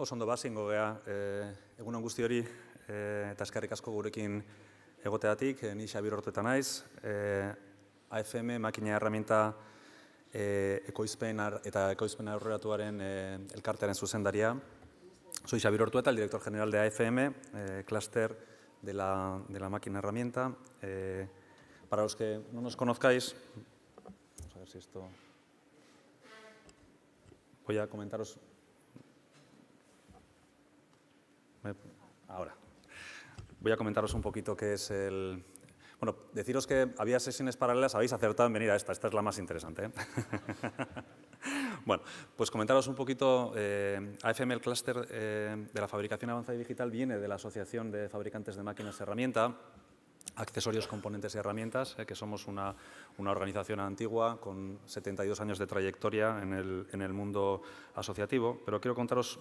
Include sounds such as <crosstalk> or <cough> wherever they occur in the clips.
Osondo ondo bazin eh, egun e, egun hori, eh, eta eskarrik asko gurekin egoteatik, e, eh, ni Xabir Hortetan naiz, e, AFM, makina herramienta e, ekoizpen eta ekoizpen aurreratuaren e, elkartearen zuzendaria. Soy Xabir Hortu eta el director general de AFM, e, cluster de la, de la herramienta. E, para los que no nos conozcáis, vamos a ver si esto... Voy a comentaros Ahora. Voy a comentaros un poquito qué es el... Bueno, deciros que había sesiones paralelas, habéis acertado en venir a esta, esta es la más interesante. ¿eh? <laughs> bueno, pues comentaros un poquito, eh, AFM, el eh, de la fabricación avanzada y digital, viene de la Asociación de Fabricantes de Máquinas y Herramienta, accesorios, componentes y herramientas, eh, que somos una, organización antigua con 72 años de trayectoria en el, en el, mundo asociativo. Pero quiero contaros,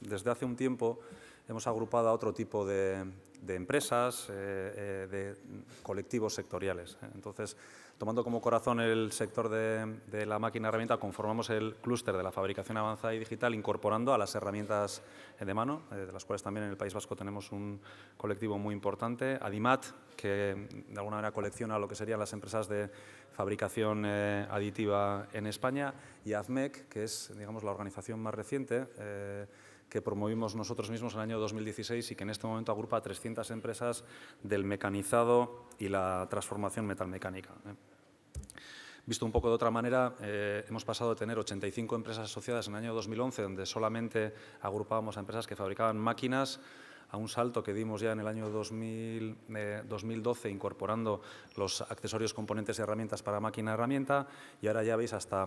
desde hace un tiempo hemos agrupado a otro tipo de, empresas, eh, eh, de colectivos sectoriales. Entonces, tomando como corazón el sector de, la máquina herramienta, conformamos el clúster de la fabricación avanzada y digital, incorporando a las herramientas de mano, eh, de las cuales también en el País Vasco tenemos un colectivo muy importante, Adimat, que de alguna manera colecciona lo que serían las empresas de fabricación eh, aditiva en España, y AZMEC, que es digamos, la organización más reciente eh, que promovimos nosotros mismos en el año 2016 y que en este momento agrupa a 300 empresas del mecanizado y la transformación metalmecánica. ¿eh? Visto un poco de otra manera, hemos pasado de tener 85 empresas asociadas en el año 2011, donde solamente agrupábamos a empresas que fabricaban máquinas, a un salto que dimos ya en el año 2000, 2012 eh, incorporando los accesorios, componentes y herramientas para máquina herramienta y ahora ya veis hasta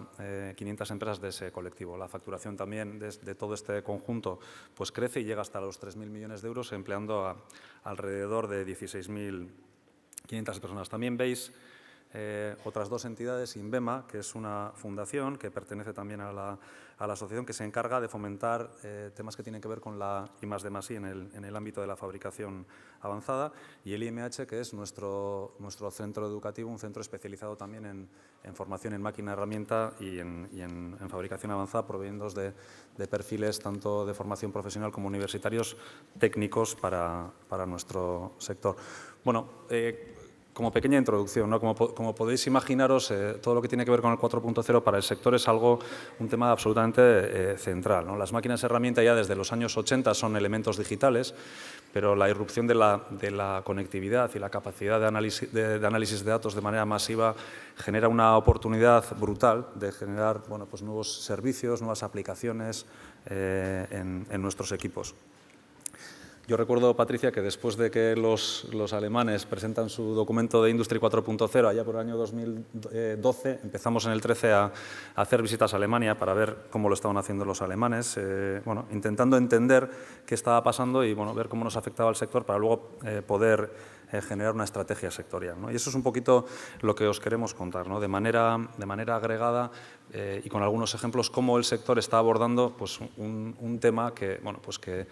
500 eh, empresas de ese colectivo. La facturación también de, todo este conjunto pues crece y llega hasta los 3.000 millones de euros empleando a, alrededor de 16.500 personas. También veis eh, otras dos entidades, INVEMA, que es una fundación que pertenece también a la, asociación que se encarga de fomentar eh, temas que tienen que ver con la I más de más I en el, ámbito de la fabricación avanzada, y el IMH, que es nuestro, nuestro centro educativo, un centro especializado también en, formación en máquina herramienta y en, fabricación avanzada, proveyéndonos de, perfiles tanto de formación profesional como universitarios técnicos para, nuestro sector. Bueno, eh, como pequeña introducción, como, podéis imaginaros, eh, todo lo que tiene que ver con el 4.0 para el sector es algo, un tema absolutamente eh, central. Las máquinas herramienta ya desde los años 80 son elementos digitales, pero la irrupción de la, conectividad y la capacidad de análisis de, datos de manera masiva genera una oportunidad brutal de generar bueno, pues nuevos servicios, nuevas aplicaciones eh, en nuestros equipos. Yo recuerdo, Patricia, que después de que los, alemanes presentan su documento de Industry 4.0, allá por el año 2012, empezamos en el 13 a, hacer visitas a Alemania para ver cómo lo estaban haciendo los alemanes, eh, bueno, intentando entender qué estaba pasando y bueno, ver cómo nos afectaba el sector para luego eh, poder eh, generar una estrategia sectorial. Y eso es un poquito lo que os queremos contar, de, manera, agregada eh, y con algunos ejemplos, cómo el sector está abordando pues, un, tema pues que,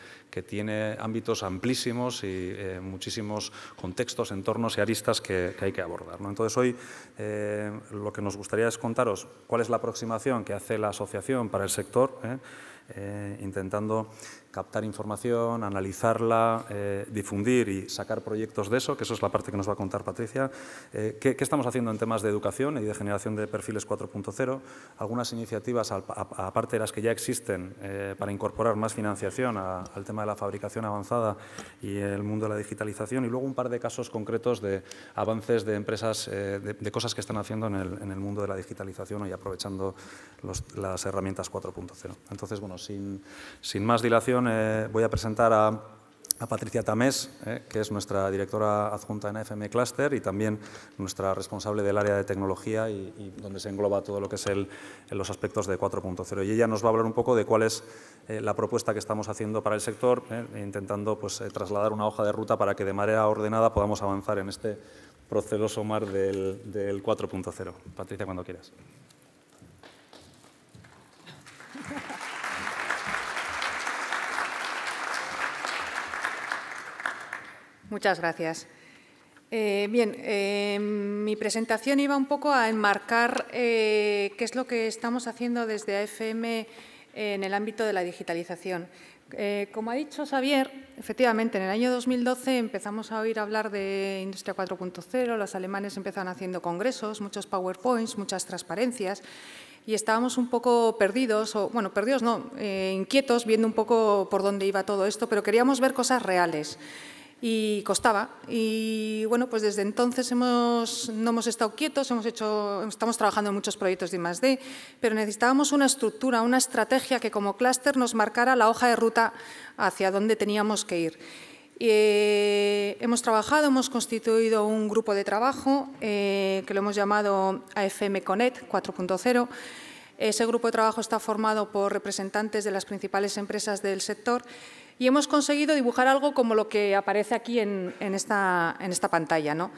tiene ámbitos amplísimos y eh, muchísimos contextos, entornos y aristas que, hay que abordar. Entonces, hoy lo que nos gustaría es contaros cuál es la aproximación que hace la asociación para el sector, intentando captar información, analizarla, eh, difundir y sacar proyectos de eso, que eso es la parte que nos va a contar Patricia. Eh, ¿qué, estamos haciendo en temas de educación y de generación de perfiles 4.0? Algunas iniciativas, aparte de las que ya existen, eh, para incorporar más financiación al tema de la fabricación avanzada y el mundo de la digitalización, y luego un par de casos concretos de avances de empresas, de, cosas que están haciendo en el, mundo de la digitalización y aprovechando las herramientas 4.0. Entonces, bueno, sin más dilación, eh, voy a presentar a, Patricia Tamés, eh, que es nuestra directora adjunta en AFM Cluster y también nuestra responsable del área de tecnología y, donde se engloba todo lo que es el, los aspectos de 4.0. Y ella nos va a hablar un poco de cuál es eh, la propuesta que estamos haciendo para el sector, intentando pues, trasladar una hoja de ruta para que de manera ordenada podamos avanzar en este proceso mar del 4.0. Patricia, cuando quieras. Muchas gracias. Eh, bien, em, mi presentación iba un poco a enmarcar eh, qué es lo que estamos haciendo desde AFM en el ámbito de la digitalización. Eh, como ha dicho Xavier, efectivamente, en el año 2012 empezamos a oír hablar de Industria 4.0, los alemanes empezaron haciendo congresos, muchos PowerPoints, muchas transparencias, y estábamos un poco perdidos, o bueno, perdidos no, inquietos, viendo un poco por dónde iba todo esto, pero queríamos ver cosas reales y costaba. Y bueno, pues desde entonces hemos, no hemos estado quietos, hemos hecho, estamos trabajando en muchos proyectos de I+.D., pero necesitábamos una estructura, una estrategia que como clúster nos marcara la hoja de ruta hacia dónde teníamos que ir. Eh, hemos trabajado, hemos constituido un grupo de trabajo eh, que lo hemos llamado AFM conet 4.0. Ese grupo de trabajo está formado por representantes de las principales empresas del sector y hemos conseguido dibujar algo como lo que aparece aquí en, esta, pantalla. ¿no?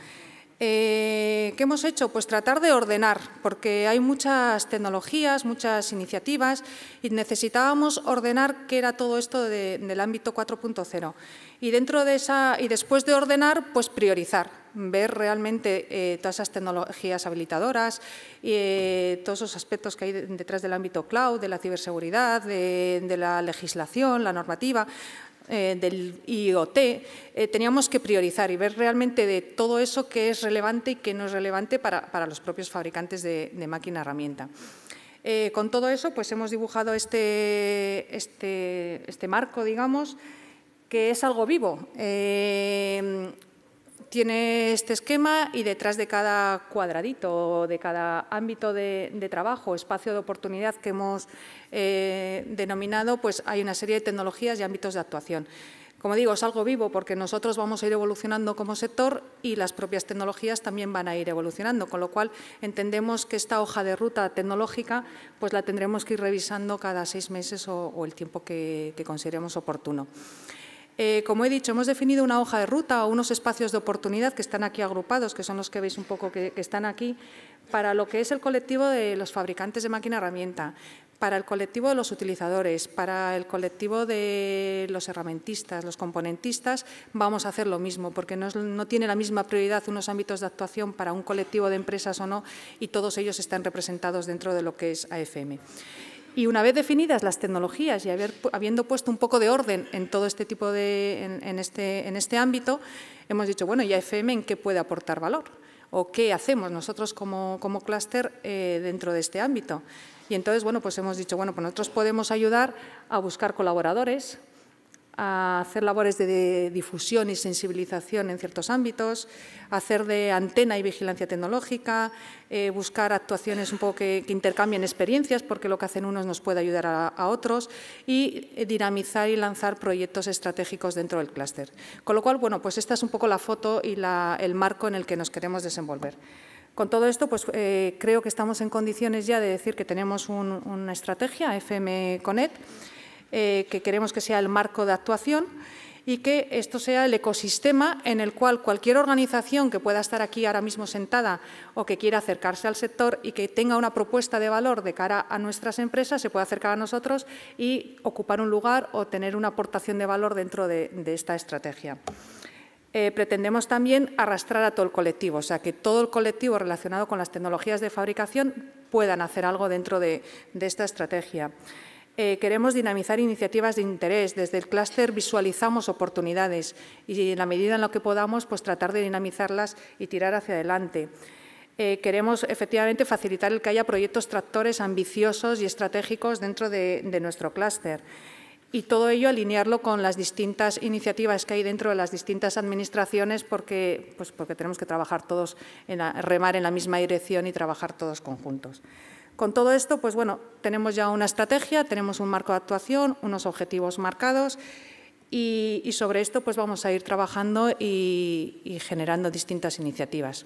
Eh, ¿Qué hemos hecho? Pues tratar de ordenar, porque hay muchas tecnologías, muchas iniciativas y necesitábamos ordenar qué era todo esto del ámbito 4.0. Y de y después de ordenar, pues priorizar ver realmente eh, todas esas tecnologías habilitadoras y eh, todos esos aspectos que hay detrás del ámbito cloud, de la ciberseguridad, de, la legislación, la normativa. Eh, del IoT, teníamos que priorizar y ver realmente de todo eso qué es relevante y qué no es relevante para, los propios fabricantes de, máquina herramienta. con todo eso, pues hemos dibujado este, este, este marco, digamos, que es algo vivo tiene este esquema y detrás de cada cuadradito, de cada ámbito de, trabajo, espacio de oportunidad que hemos eh, denominado, pues hay una serie de tecnologías y ámbitos de actuación. Como digo, es algo vivo porque nosotros vamos a ir evolucionando como sector y las propias tecnologías también van a ir evolucionando, con lo cual entendemos que esta hoja de ruta tecnológica pues la tendremos que ir revisando cada seis meses o, el tiempo que consideremos oportuno. Eh, como he dicho, hemos definido una hoja de ruta o unos espacios de oportunidad que están aquí agrupados, que son los que veis un poco que, están aquí, para lo que es el colectivo de los fabricantes de máquina herramienta, para el colectivo de los utilizadores, para el colectivo de los herramientistas, los componentistas, vamos a hacer lo mismo, porque no, no, tiene la misma prioridad unos ámbitos de actuación para un colectivo de empresas o no, y todos ellos están representados dentro de lo que es AFM. Y una vez definidas las tecnologías y habiendo puesto un poco de orden en todo este tipo de, en, este, este, ámbito, hemos dicho, bueno, ¿y AFM en qué puede aportar valor? ¿O qué hacemos nosotros como, clúster eh, dentro de este ámbito? Y entonces, bueno, pues hemos dicho, bueno, pues nosotros podemos ayudar a buscar colaboradores, hacer labores de difusión y sensibilización en ciertos ámbitos, hacer de antena y vigilancia tecnológica, eh, buscar actuaciones un poco que, intercambien experiencias, porque lo que hacen unos nos puede ayudar a, otros, y eh, dinamizar y lanzar proyectos estratégicos dentro del clúster. Con lo cual, bueno, pues esta es un poco la foto y el marco en el que nos queremos desenvolver. Con todo esto, pues eh, creo que estamos en condiciones ya de decir que tenemos una estrategia, FM Connect, eh, que queremos que sea el marco de actuación y que esto sea el ecosistema en el cual cualquier organización que pueda estar aquí ahora mismo sentada o que quiera acercarse al sector y que tenga una propuesta de valor de cara a nuestras empresas se pueda acercar a nosotros y ocupar un lugar o tener una aportación de valor dentro de, esta estrategia. Eh, pretendemos también arrastrar a todo el colectivo, o sea, que todo el colectivo relacionado con las tecnologías de fabricación puedan hacer algo dentro de esta estrategia. Eh, queremos dinamizar iniciativas de interés. Desde el clúster visualizamos oportunidades y en la medida en la que podamos, pues, tratar de dinamizarlas y tirar hacia adelante. Eh, queremos efectivamente facilitar el que haya proyectos tractores ambiciosos y estratégicos dentro de, nuestro clúster y todo ello alinearlo con las distintas iniciativas que hay dentro de las distintas administraciones porque, pues, tenemos que trabajar todos, en remar en la misma dirección y trabajar todos conjuntos. Con todo esto, pues bueno, tenemos ya una estrategia, tenemos un marco de actuación, unos objetivos marcados y, sobre esto pues vamos a ir trabajando y generando distintas iniciativas.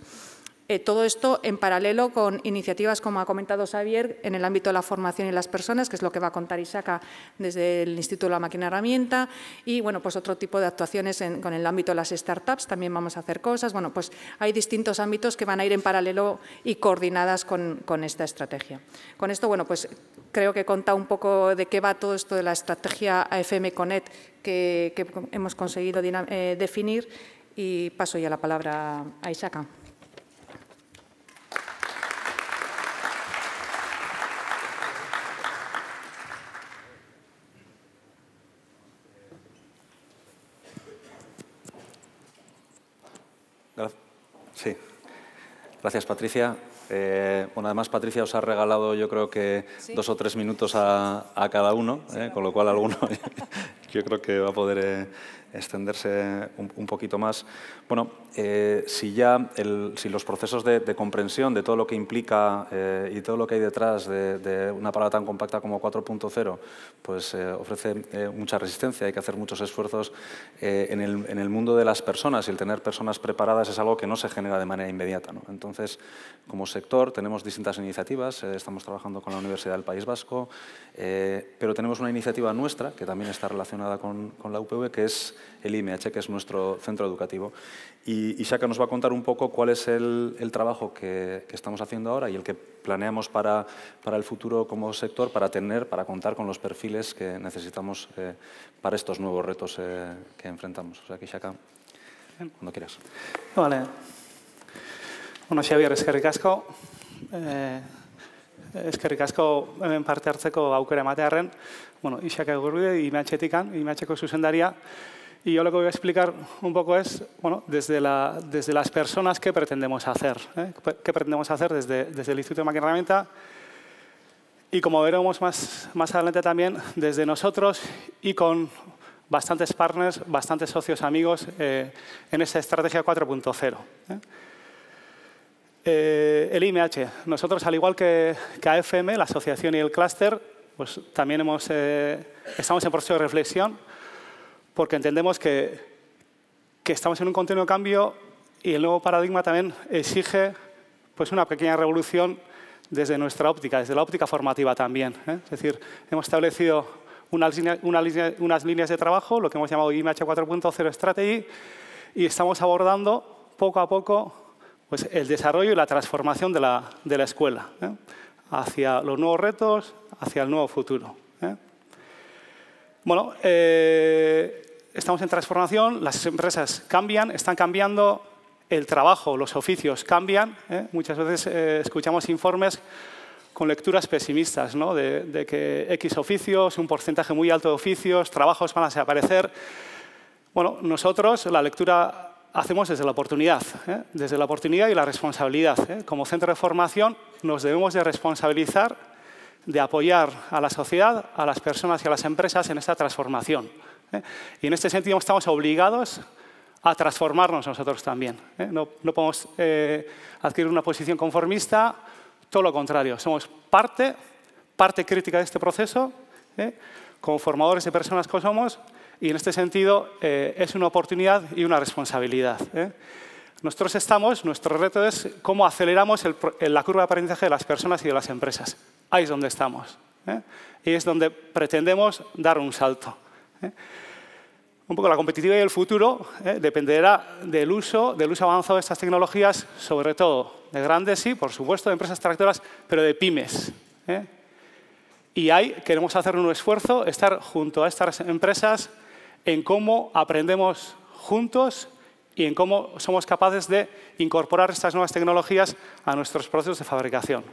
Eh, todo esto en paralelo con iniciativas, como ha comentado Xavier, en el ámbito de la formación y las personas, que es lo que va a contar Isaca desde el Instituto de la Máquina Herramienta, y bueno, pues otro tipo de actuaciones con el ámbito de las startups, también vamos a hacer cosas. Bueno, pues hay distintos ámbitos que van a ir en paralelo y coordinadas con, esta estrategia. Con esto, bueno, pues creo que conta un poco de qué va todo esto de la estrategia AFM Connect que, hemos conseguido eh, definir y paso ya la palabra a Isaca. Sí. Gracias, Patricia. Eh, bueno, además Patricia os ha regalado yo creo que dos o tres minutos a, cada uno, eh, con lo cual alguno <laughs> yo creo que va a poder eh, extenderse un, poquito más. Bueno, eh, si ya si los procesos de, comprensión de todo lo que implica eh, y todo lo que hay detrás de, una palabra tan compacta como 4.0, pues eh, ofrece mucha resistencia, hay que hacer muchos esfuerzos en el, mundo de las personas y el tener personas preparadas es algo que no se genera de manera inmediata. Entonces, como sector tenemos distintas iniciativas, estamos trabajando con la Universidad del País Vasco, pero tenemos una iniciativa nuestra que también está relacionada con la UPV, que es el IMH, e que es nuestro centro educativo. Y Shaka nos va a contar un poco cuál es el, trabajo que, estamos haciendo ahora y el que planeamos para, el futuro como sector, para tener, para contar con los perfiles que necesitamos eh, para estos nuevos retos eh, que enfrentamos. O sea que Shaka, cuando quieras. Vale. Bueno, Xavier, que ricasco. Eh, eskerrik asko parte hartzeko aukera ematearen, bueno, Isaka e y imh e imatxeko es su sendaria. Y yo lo que voy a explicar un poco es, bueno, desde, desde las personas, ¿qué pretendemos hacer? ¿eh? ¿Qué pretendemos hacer desde, el Instituto de Máquina y Herramienta? Y como veremos más, adelante también, desde nosotros y con bastantes partners, bastantes socios amigos eh, en esa estrategia 4.0. ¿eh? el IMH. Nosotros, al igual que, que, AFM, la asociación y el clúster, pues también estamos en proceso de reflexión porque entendemos que, estamos en un continuo cambio y el nuevo paradigma también exige pues, una pequeña revolución desde nuestra óptica, desde la óptica formativa también. ¿eh? Es decir, hemos establecido unas, líneas de trabajo, lo que hemos llamado IMH 4.0 Strategy, y estamos abordando poco a poco pues, el desarrollo y la transformación de la, escuela ¿eh? hacia los nuevos retos, hacia el nuevo futuro. Bueno, eh, estamos en transformación, las empresas cambian, están cambiando, el trabajo, los oficios cambian. ¿eh? Muchas veces eh, escuchamos informes con lecturas pesimistas, ¿no? de, que X oficios, un porcentaje muy alto de oficios, trabajos van a desaparecer. Bueno, nosotros la lectura hacemos desde la oportunidad, desde la oportunidad y la responsabilidad. Como centro de formación nos debemos de responsabilizar de apoyar a la sociedad, a las personas y a las empresas en esta transformación. ¿eh? Y en este sentido estamos obligados a transformarnos nosotros también. ¿eh? No, podemos eh, adquirir una posición conformista, todo lo contrario. Somos parte, parte crítica de este proceso, como formadores de personas que somos, y en este sentido es una oportunidad y una responsabilidad. Nosotros estamos, nuestro reto es cómo aceleramos la curva de aprendizaje de las personas y de las empresas ahí es donde estamos. ¿eh? Y es donde pretendemos dar un salto. ¿eh? Un poco la competitividad y el futuro ¿eh? dependerá del uso, del uso avanzado de estas tecnologías, sobre todo de grandes, sí, por supuesto, de empresas tractoras, pero de pymes. Y ahí queremos hacer un esfuerzo, estar junto a estas empresas en cómo aprendemos juntos y en cómo somos capaces de incorporar estas nuevas tecnologías a nuestros procesos de fabricación.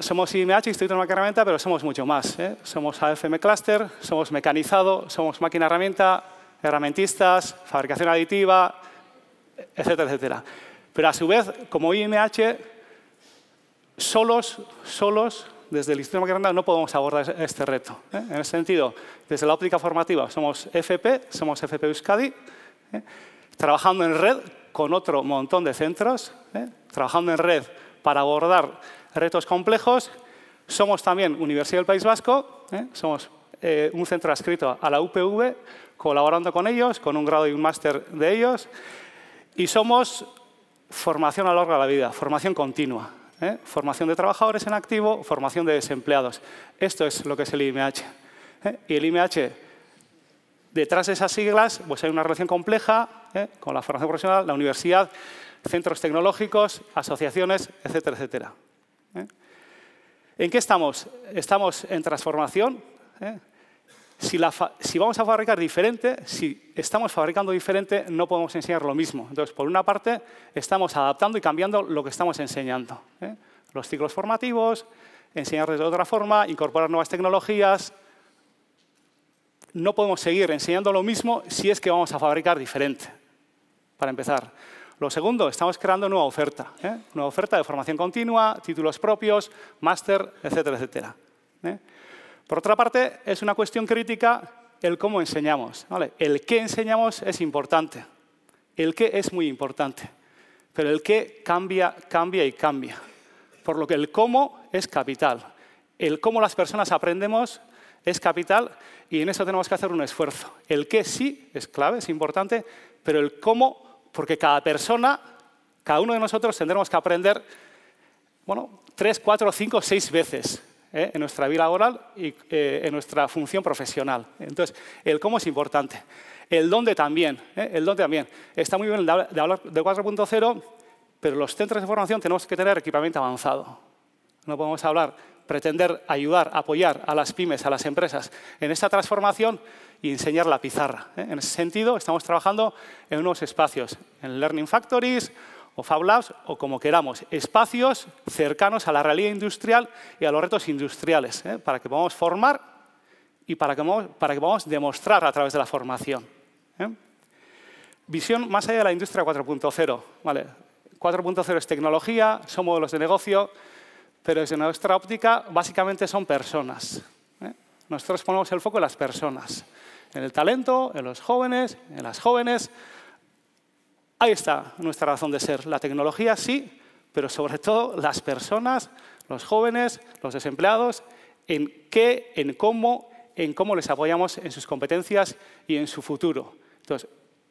Somos IMH, Instituto de Máquina Herramienta, pero somos mucho más. ¿eh? Somos AFM Cluster, somos mecanizado, somos máquina herramienta, herramentistas, fabricación aditiva, etcétera, etcétera. Pero a su vez, como IMH, solos, solos, desde el Instituto de Máquina no podemos abordar este reto. ¿eh? En ese sentido, desde la óptica formativa somos FP, somos FP Euskadi, ¿eh? trabajando en red con otro montón de centros, trabajando en red para abordar retos complejos. Somos también Universidad del País Vasco, ¿eh? somos eh, un centro adscrito a la UPV, colaborando con ellos, con un grado y un máster de ellos. Y somos formación a lo largo de la vida, formación continua. ¿eh? Formación de trabajadores en activo, formación de desempleados. Esto es lo que es el IMH. Y el IMH, detrás de esas siglas, pues hay una relación compleja con la formación profesional, la universidad, centros tecnológicos, asociaciones, etcétera, etcétera. ¿Eh? ¿En qué estamos? Estamos en transformación. ¿eh? Si, vamos a fabricar diferente, si estamos fabricando diferente, no podemos enseñar lo mismo. Entonces, por una parte, estamos adaptando y cambiando lo que estamos enseñando. ¿eh? Los ciclos formativos, enseñar de otra forma, incorporar nuevas tecnologías. No podemos seguir enseñando lo mismo si es que vamos a fabricar diferente, para empezar. Lo segundo, estamos creando nueva oferta. ¿eh? Nueva oferta de formación continua, títulos propios, máster, etcétera, etcétera. ¿eh? Por otra parte, es una cuestión crítica el cómo enseñamos. El qué enseñamos es importante. El qué es muy importante. Pero el qué cambia, cambia y cambia. Por lo que el cómo es capital. El cómo las personas aprendemos es capital y en eso tenemos que hacer un esfuerzo. El qué sí es clave, es importante, pero el cómo porque cada persona, cada uno de nosotros tendremos que aprender, bueno, tres, cuatro, cinco, seis veces ¿eh? en nuestra vida laboral y eh, en nuestra función profesional. Entonces, el cómo es importante. El dónde también, ¿eh? el dónde también. Está muy bien de hablar de 4.0, pero los centros de formación tenemos que tener equipamiento avanzado. No podemos hablar, pretender ayudar, apoyar a las pymes, a las empresas en esta transformación y enseñar la pizarra. ¿eh? En ese sentido, estamos trabajando en unos espacios, en Learning Factories o Fab Labs o como queramos, espacios cercanos a la realidad industrial y a los retos industriales, ¿eh? para que podamos formar y para que, para que, podamos demostrar a través de la formación. ¿eh? Visión más allá de la industria 4.0. Vale, 4.0 es tecnología, son modelos de negocio, pero desde nuestra óptica básicamente son personas. Nosotros ponemos el foco en las personas en el talento, en los jóvenes, en las jóvenes. Ahí está nuestra razón de ser. La tecnología sí, pero sobre todo las personas, los jóvenes, los desempleados, en qué, en cómo, en cómo les apoyamos en sus competencias y en su futuro. Entonces,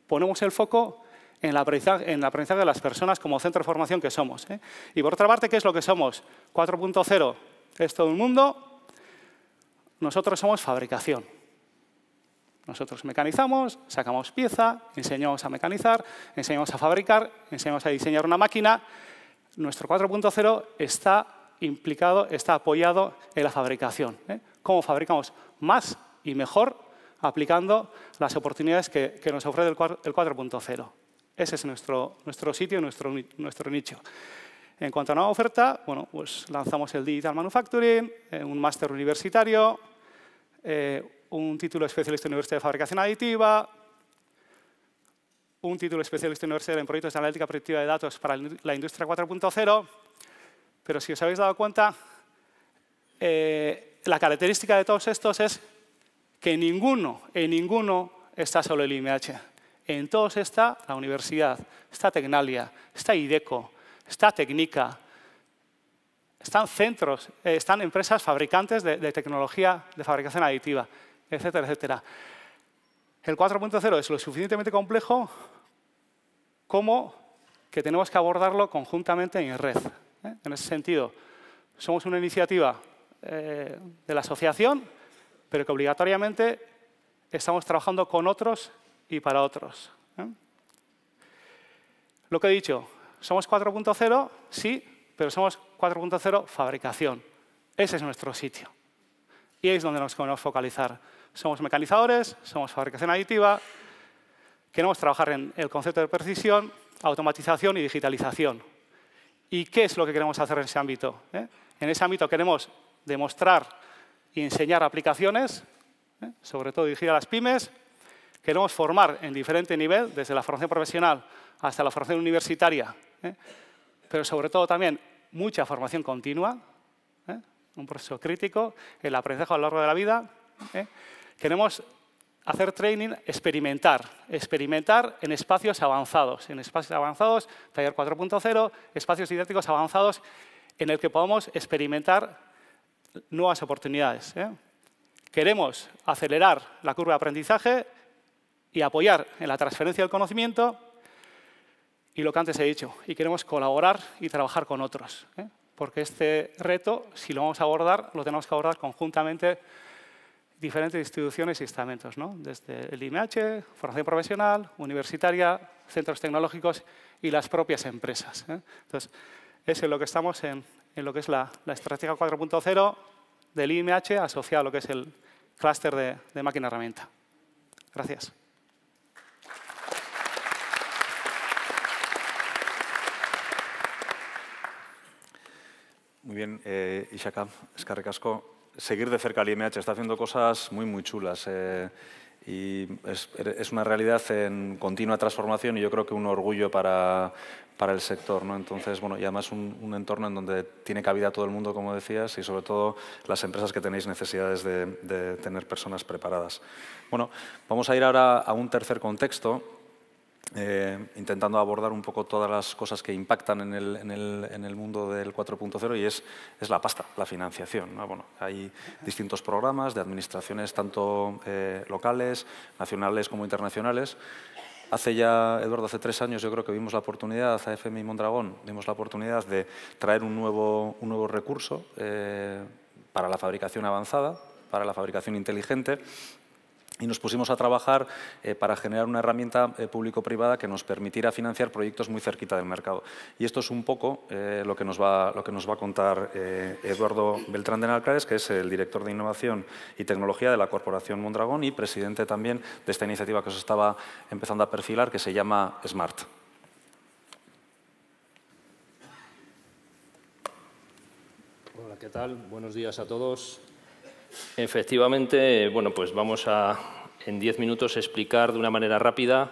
ponemos el foco en la aprendizaje, en aprendizaje de las personas como centro de formación que somos. ¿eh? Y por otra parte, ¿qué es lo que somos? 4.0 es todo el mundo. Nosotros somos fabricación. Nosotros mecanizamos, sacamos pieza, enseñamos a mecanizar, enseñamos a fabricar, enseñamos a diseñar una máquina. Nuestro 4.0 está implicado, está apoyado en la fabricación. ¿eh? Cómo fabricamos más y mejor aplicando las oportunidades que, nos ofrece el 4.0. Ese es nuestro, nuestro sitio, nuestro, nuestro nicho. En cuanto a nueva oferta, bueno, pues lanzamos el Digital Manufacturing, eh, un máster universitario, eh, un título especialista en Universidad de Fabricación Aditiva, un título especialista Universidad en proyectos de analítica predictiva de datos para la industria 4.0, pero si os habéis dado cuenta, eh, la característica de todos estos es que ninguno, en ninguno está solo el IMH. En todos está la universidad, está Tecnalia, está IDECO, está Tecnica, están centros, eh, están empresas fabricantes de tecnología de fabricación aditiva etcétera, etcétera. El 4.0 es lo suficientemente complejo como que tenemos que abordarlo conjuntamente en red. ¿eh? En ese sentido, somos una iniciativa eh, de la asociación, pero que obligatoriamente estamos trabajando con otros y para otros. ¿eh? Lo que he dicho, somos 4.0, sí, pero somos 4.0 fabricación. Ese es nuestro sitio. Y es donde nos podemos focalizar somos mecanizadores, somos fabricación aditiva, queremos trabajar en el concepto de precisión, automatización y digitalización. ¿Y qué es lo que queremos hacer en ese ámbito? ¿Eh? En ese ámbito queremos demostrar y enseñar aplicaciones, ¿eh? sobre todo dirigidas a las pymes. Queremos formar en diferente nivel, desde la formación profesional hasta la formación universitaria, ¿eh? pero sobre todo también mucha formación continua, un proceso crítico, el aprendizaje a lo largo de la vida. Queremos hacer training, experimentar, experimentar en espacios avanzados, en espacios avanzados, taller 4.0, espacios didácticos avanzados en el que podamos experimentar nuevas oportunidades. ¿eh? Queremos acelerar la curva de aprendizaje y apoyar en la transferencia del conocimiento y lo que antes he dicho, y queremos colaborar y trabajar con otros, ¿eh? porque este reto, si lo vamos a abordar, lo tenemos que abordar conjuntamente diferentes instituciones y estamentos, ¿no? desde el IMH, formación profesional, universitaria, centros tecnológicos y las propias empresas. ¿eh? Entonces, es en lo que estamos en, en lo que es la, la estrategia 4.0 del IMH asociado a lo que es el clúster de, de máquina herramienta. Gracias. Muy bien, eh, Ishaka, escarricasco seguir de cerca al IMH. Está haciendo cosas muy, muy chulas. Eh, y es, una realidad en continua transformación y yo creo que un orgullo para, el sector. ¿no? Entonces, bueno, y además un, entorno en donde tiene cabida todo el mundo, como decías, y sobre todo las empresas que tenéis necesidades de, de tener personas preparadas. Bueno, vamos a ir ahora a un tercer contexto eh, intentando abordar un poco todas las cosas que impactan en el, mundo del 4.0 y es, es, la pasta, la financiación. Bueno, hay distintos programas de administraciones tanto eh, locales, nacionales como internacionales Hace ya, Eduardo, hace tres años yo creo que vimos la oportunidad, a FMI Mondragón, vimos la oportunidad de traer un nuevo, un nuevo recurso eh, para la fabricación avanzada, para la fabricación inteligente, y nos pusimos a trabajar eh, para generar una herramienta eh, público-privada que nos permitiera financiar proyectos muy cerquita del mercado. Y esto es un poco eh, lo, que nos va, lo que nos va a contar Eduardo Beltrán de Nalcárez, que es el director de Innovación y Tecnología de la Corporación Mondragón y presidente también de esta iniciativa que os estaba empezando a perfilar, que se llama SMART. Hola, ¿qué tal? Buenos días a todos. Efectivamente, bueno, pues vamos a en 10 minutos explicar de una manera rápida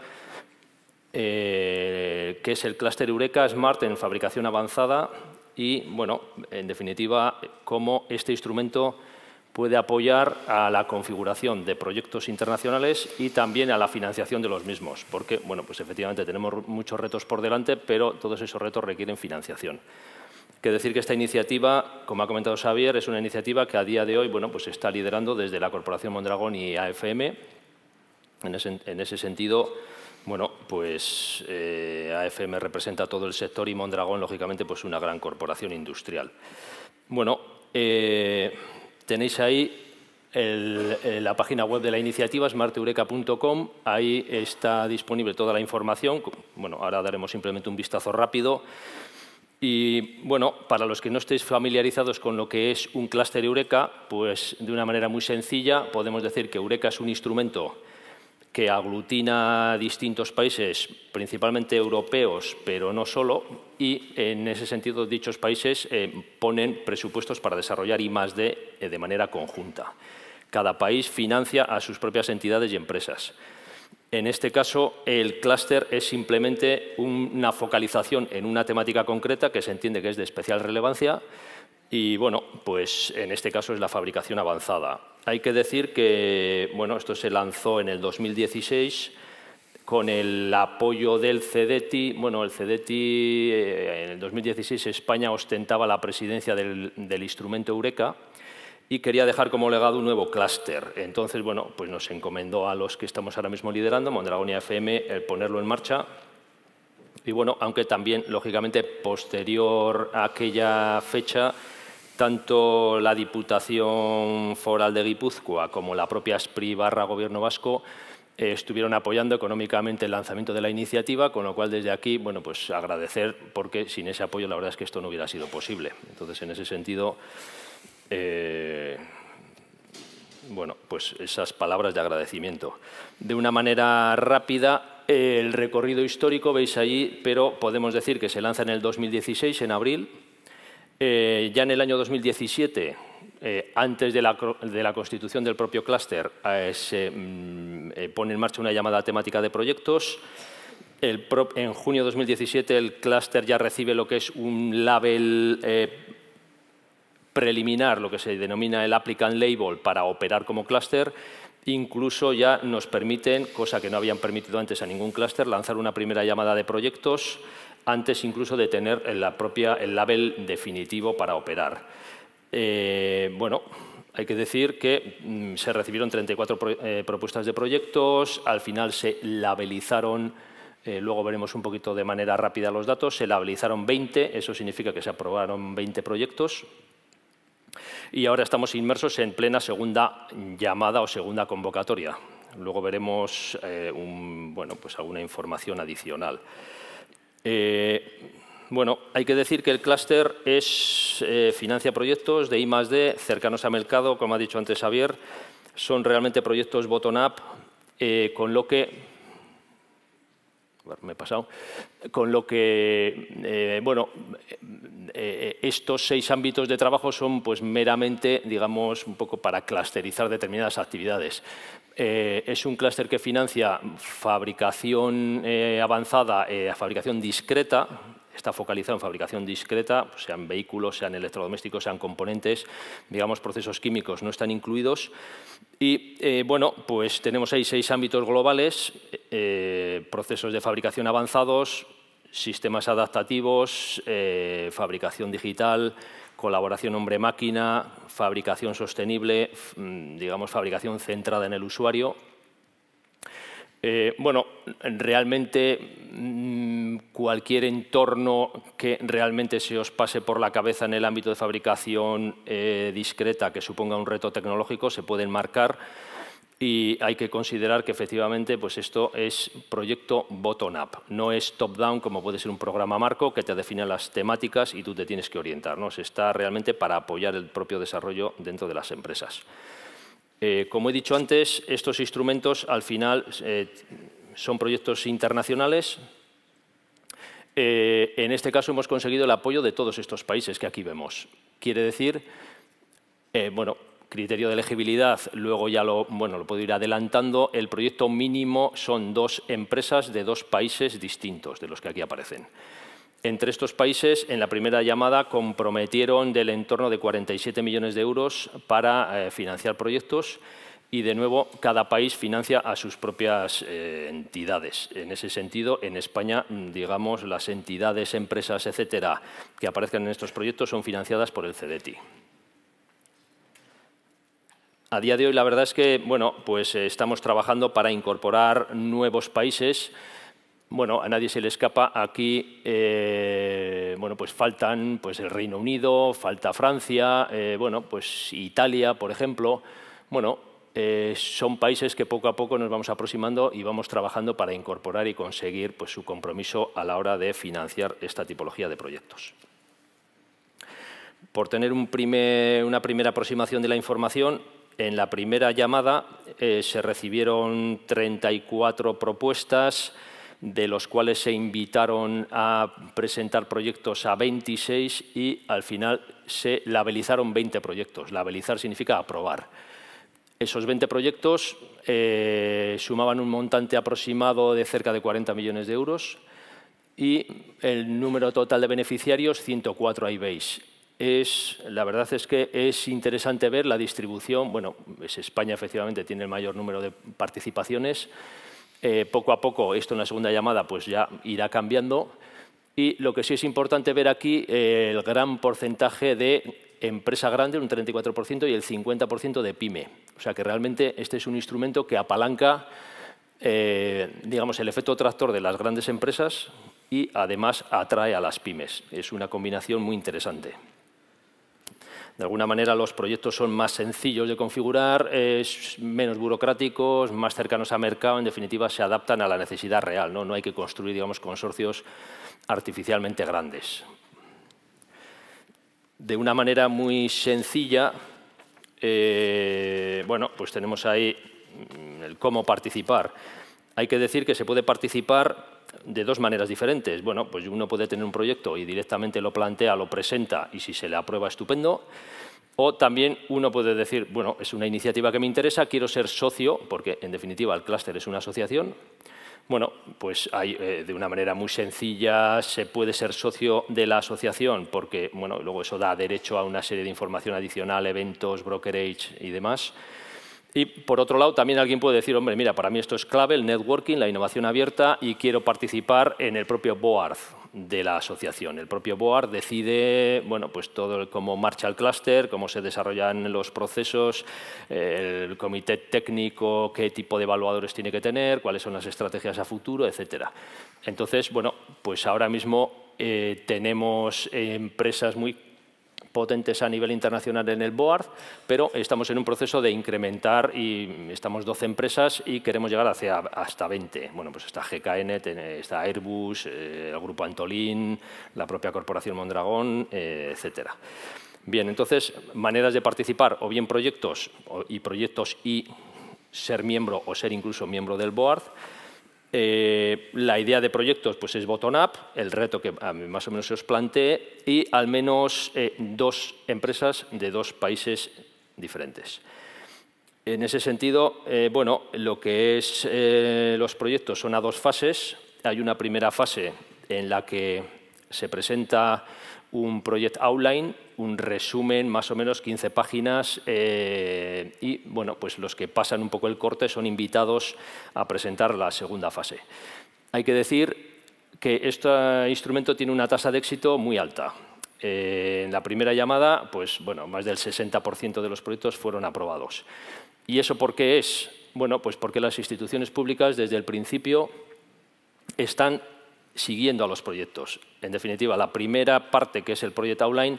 eh, qué es el clúster Eureka Smart en fabricación avanzada y, bueno, en definitiva, cómo este instrumento puede apoyar a la configuración de proyectos internacionales y también a la financiación de los mismos, porque, bueno, pues efectivamente tenemos muchos retos por delante, pero todos esos retos requieren financiación que decir que esta iniciativa, como ha comentado Xavier, es una iniciativa que a día de hoy bueno, pues se está liderando desde la Corporación Mondragón y AFM. En ese, sentido, bueno, pues eh, AFM representa todo el sector y Mondragón, lógicamente, pues una gran corporación industrial. Bueno, eh, tenéis ahí eh, la página web de la iniciativa, smarteureca.com. Ahí está disponible toda la información. Bueno, ahora daremos simplemente un vistazo rápido. Y bueno, para los que no estéis familiarizados con lo que es un clúster Eureka, pues de una manera muy sencilla podemos decir que Eureka es un instrumento que aglutina distintos países, principalmente europeos, pero no solo, y en ese sentido dichos países eh, ponen presupuestos para desarrollar D eh, de manera conjunta. Cada país financia a sus propias entidades y empresas. En este caso, el clúster es simplemente una focalización en una temática concreta que se entiende que es de especial relevancia y, bueno, pues en este caso es la fabricación avanzada. Hay que decir que, bueno, esto se lanzó en el 2016 con el apoyo del CEDETI. Bueno, el CEDETI eh, en el 2016 España ostentaba la presidencia del instrumento Eureka, y quería dejar como legado un nuevo clúster. Entonces, bueno, pues nos encomendó a los que estamos ahora mismo liderando, y FM, el ponerlo en marcha. Y bueno, aunque también, lógicamente, posterior a aquella fecha, tanto la Diputación Foral de Guipúzcoa como la propia SPRI barra Gobierno Vasco eh, estuvieron apoyando económicamente el lanzamiento de la iniciativa, con lo cual desde aquí, bueno, pues agradecer, porque sin ese apoyo la verdad es que esto no hubiera sido posible. Entonces, en ese sentido, eh, bueno, pues esas palabras de agradecimiento. De una manera rápida, el recorrido histórico veis allí, pero podemos decir que se lanza en el 2016, en abril. Eh, ya en el año 2017, eh, antes de la, constitución del propio clúster, se mm, pone en marcha una llamada temática de proyectos. en junio de 2017 el clúster ya recibe lo que es un label preliminar, lo que se denomina el applicant label, para operar como clúster, incluso ya nos permiten, cosa que no habían permitido antes a ningún clúster, lanzar una primera llamada de proyectos antes incluso de tener la propia, el label definitivo para operar. Eh, bueno, hay que decir que mm, se recibieron 34 eh, propuestas de proyectos, al final se labelizaron eh, luego veremos un poquito de manera rápida los datos. Se labelizaron 20, eso significa que se aprobaron 20 proyectos y ahora estamos inmersos en plena segunda llamada o segunda convocatoria. Luego veremos eh, bueno, pues alguna información adicional. Eh, bueno, hay que decir que el clúster es, eh, financia proyectos de I D cercanos a mercado, como ha dicho antes Javier. Son realmente proyectos bottom-up, con lo que me he pasado, con lo que, eh, bueno, eh, estos seis ámbitos de trabajo son pues meramente, digamos, un poco para clusterizar determinadas actividades. Eh, es un clúster que financia fabricación avanzada, a fabricación discreta, está focalizado en fabricación discreta, pues sean vehículos, sean electrodomésticos, sean componentes, digamos procesos químicos no están incluidos. Y eh, bueno, pues tenemos ahí seis ámbitos globales, eh, procesos de fabricación avanzados, sistemas adaptativos, eh, fabricación digital, colaboración hombre-máquina, fabricación sostenible, mm, digamos fabricación centrada en el usuario, eh, bueno, realmente mm, cualquier entorno que realmente se os pase por la cabeza en el ámbito de fabricación eh, discreta que suponga un reto tecnológico se puede enmarcar y hay que considerar que efectivamente pues esto es proyecto bottom-up, no es top-down como puede ser un programa marco que te define las temáticas y tú te tienes que orientar. Se está realmente para apoyar el propio desarrollo dentro de las empresas. Eh, como he dicho antes, estos instrumentos al final eh, son proyectos internacionales. Eh, en este caso hemos conseguido el apoyo de todos estos países que aquí vemos. Quiere decir, bueno, criterio de elegibilidad, luego ya lo, bueno, lo puedo ir adelantando, el proyecto mínimo son dos empresas de dos países distintos de los que aquí aparecen. Entre estos países, en la primera llamada, comprometieron del entorno de 47 millones de euros para eh, financiar proyectos y, de nuevo, cada país financia a sus propias eh, entidades. En ese sentido, en España, mm, digamos, las entidades, empresas, etcétera, que aparezcan en estos proyectos son financiadas por el CDTI. A día de hoy, la verdad es que, bueno, pues eh, estamos trabajando para incorporar nuevos países bueno, a nadie se le escapa aquí, eh, bueno, pues faltan pues el Reino Unido, falta Francia, eh, bueno, pues Italia, por ejemplo, bueno, eh, son países que poco a poco nos vamos aproximando y vamos trabajando para incorporar y conseguir pues, su compromiso a la hora de financiar esta tipología de proyectos. Por tener una primera aproximación de la información, en la primera llamada se recibieron 34 propuestas, de los cuales se invitaron a presentar proyectos a 26 y al final se labelizaron 20 proyectos. Labelizar significa aprobar. Esos 20 proyectos eh, sumaban un montante aproximado de cerca de 40 millones de euros y el número total de beneficiarios, 104, ahí veis. la verdad es que es interesante ver la distribución. Bueno, es España efectivamente tiene el mayor número de participaciones, eh, poco a poco, esto en la segunda llamada pues ya irá cambiando. Y lo que sí es importante ver aquí, eh, el gran porcentaje de empresa grande, un 34%, y el 50% de pyme. O sea que realmente este es un instrumento que apalanca eh, digamos, el efecto tractor de las grandes empresas y además atrae a las pymes. Es una combinación muy interesante. De alguna manera los proyectos son más sencillos de configurar, es menos burocráticos, más cercanos a mercado, en definitiva se adaptan a la necesidad real, no, hay que construir digamos, consorcios artificialmente grandes. De una manera muy sencilla, eh, bueno, pues tenemos ahí el cómo participar. Hay que decir que se puede participar de dos maneras diferentes. Bueno, pues uno puede tener un proyecto y directamente lo plantea, lo presenta y si se le aprueba, estupendo. O también uno puede decir, bueno, es una iniciativa que me interesa, quiero ser socio, porque en definitiva el clúster es una asociación. Bueno, pues hay, eh, de una manera muy sencilla se puede ser socio de la asociación porque bueno, luego eso da derecho a una serie de información adicional, eventos, brokerage y demás. Y por otro lado, también alguien puede decir, hombre, mira, para mí esto es clave, el networking, la innovación abierta, y quiero participar en el propio BOARD de la asociación. El propio BOARD decide bueno, pues todo cómo marcha el clúster, cómo se desarrollan los procesos, el comité técnico, qué tipo de evaluadores tiene que tener, cuáles son las estrategias a futuro, etcétera. Entonces, bueno, pues ahora mismo eh, tenemos empresas muy potentes a nivel internacional en el BOARD, pero estamos en un proceso de incrementar y estamos 12 empresas y queremos llegar hacia hasta 20. Bueno, pues está GKN, está Airbus, eh, el grupo Antolín, la propia corporación Mondragón, etc. Eh, etcétera. Bien, entonces, maneras de participar, o bien proyectos y proyectos y ser miembro o ser incluso miembro del BOARD, eh, la idea de proyectos pues, es bottom-up, el reto que más o menos se os planteé, y al menos eh, dos empresas de dos países diferentes. En ese sentido, eh, bueno, lo que es los proyectos son a dos fases. Hay una primera fase en la que se presenta un project outline, un resumen, más o menos 15 páginas, eh, y bueno, pues los que pasan un poco el corte son invitados a presentar la segunda fase. Hay que decir que este instrumento tiene una tasa de éxito muy alta. Eh, en la primera llamada, pues bueno, más del 60% de los proyectos fueron aprobados. ¿Y eso por qué es? Bueno, pues porque las instituciones públicas desde el principio están siguiendo a los proyectos. En definitiva, la primera parte, que es el proyecto Outline,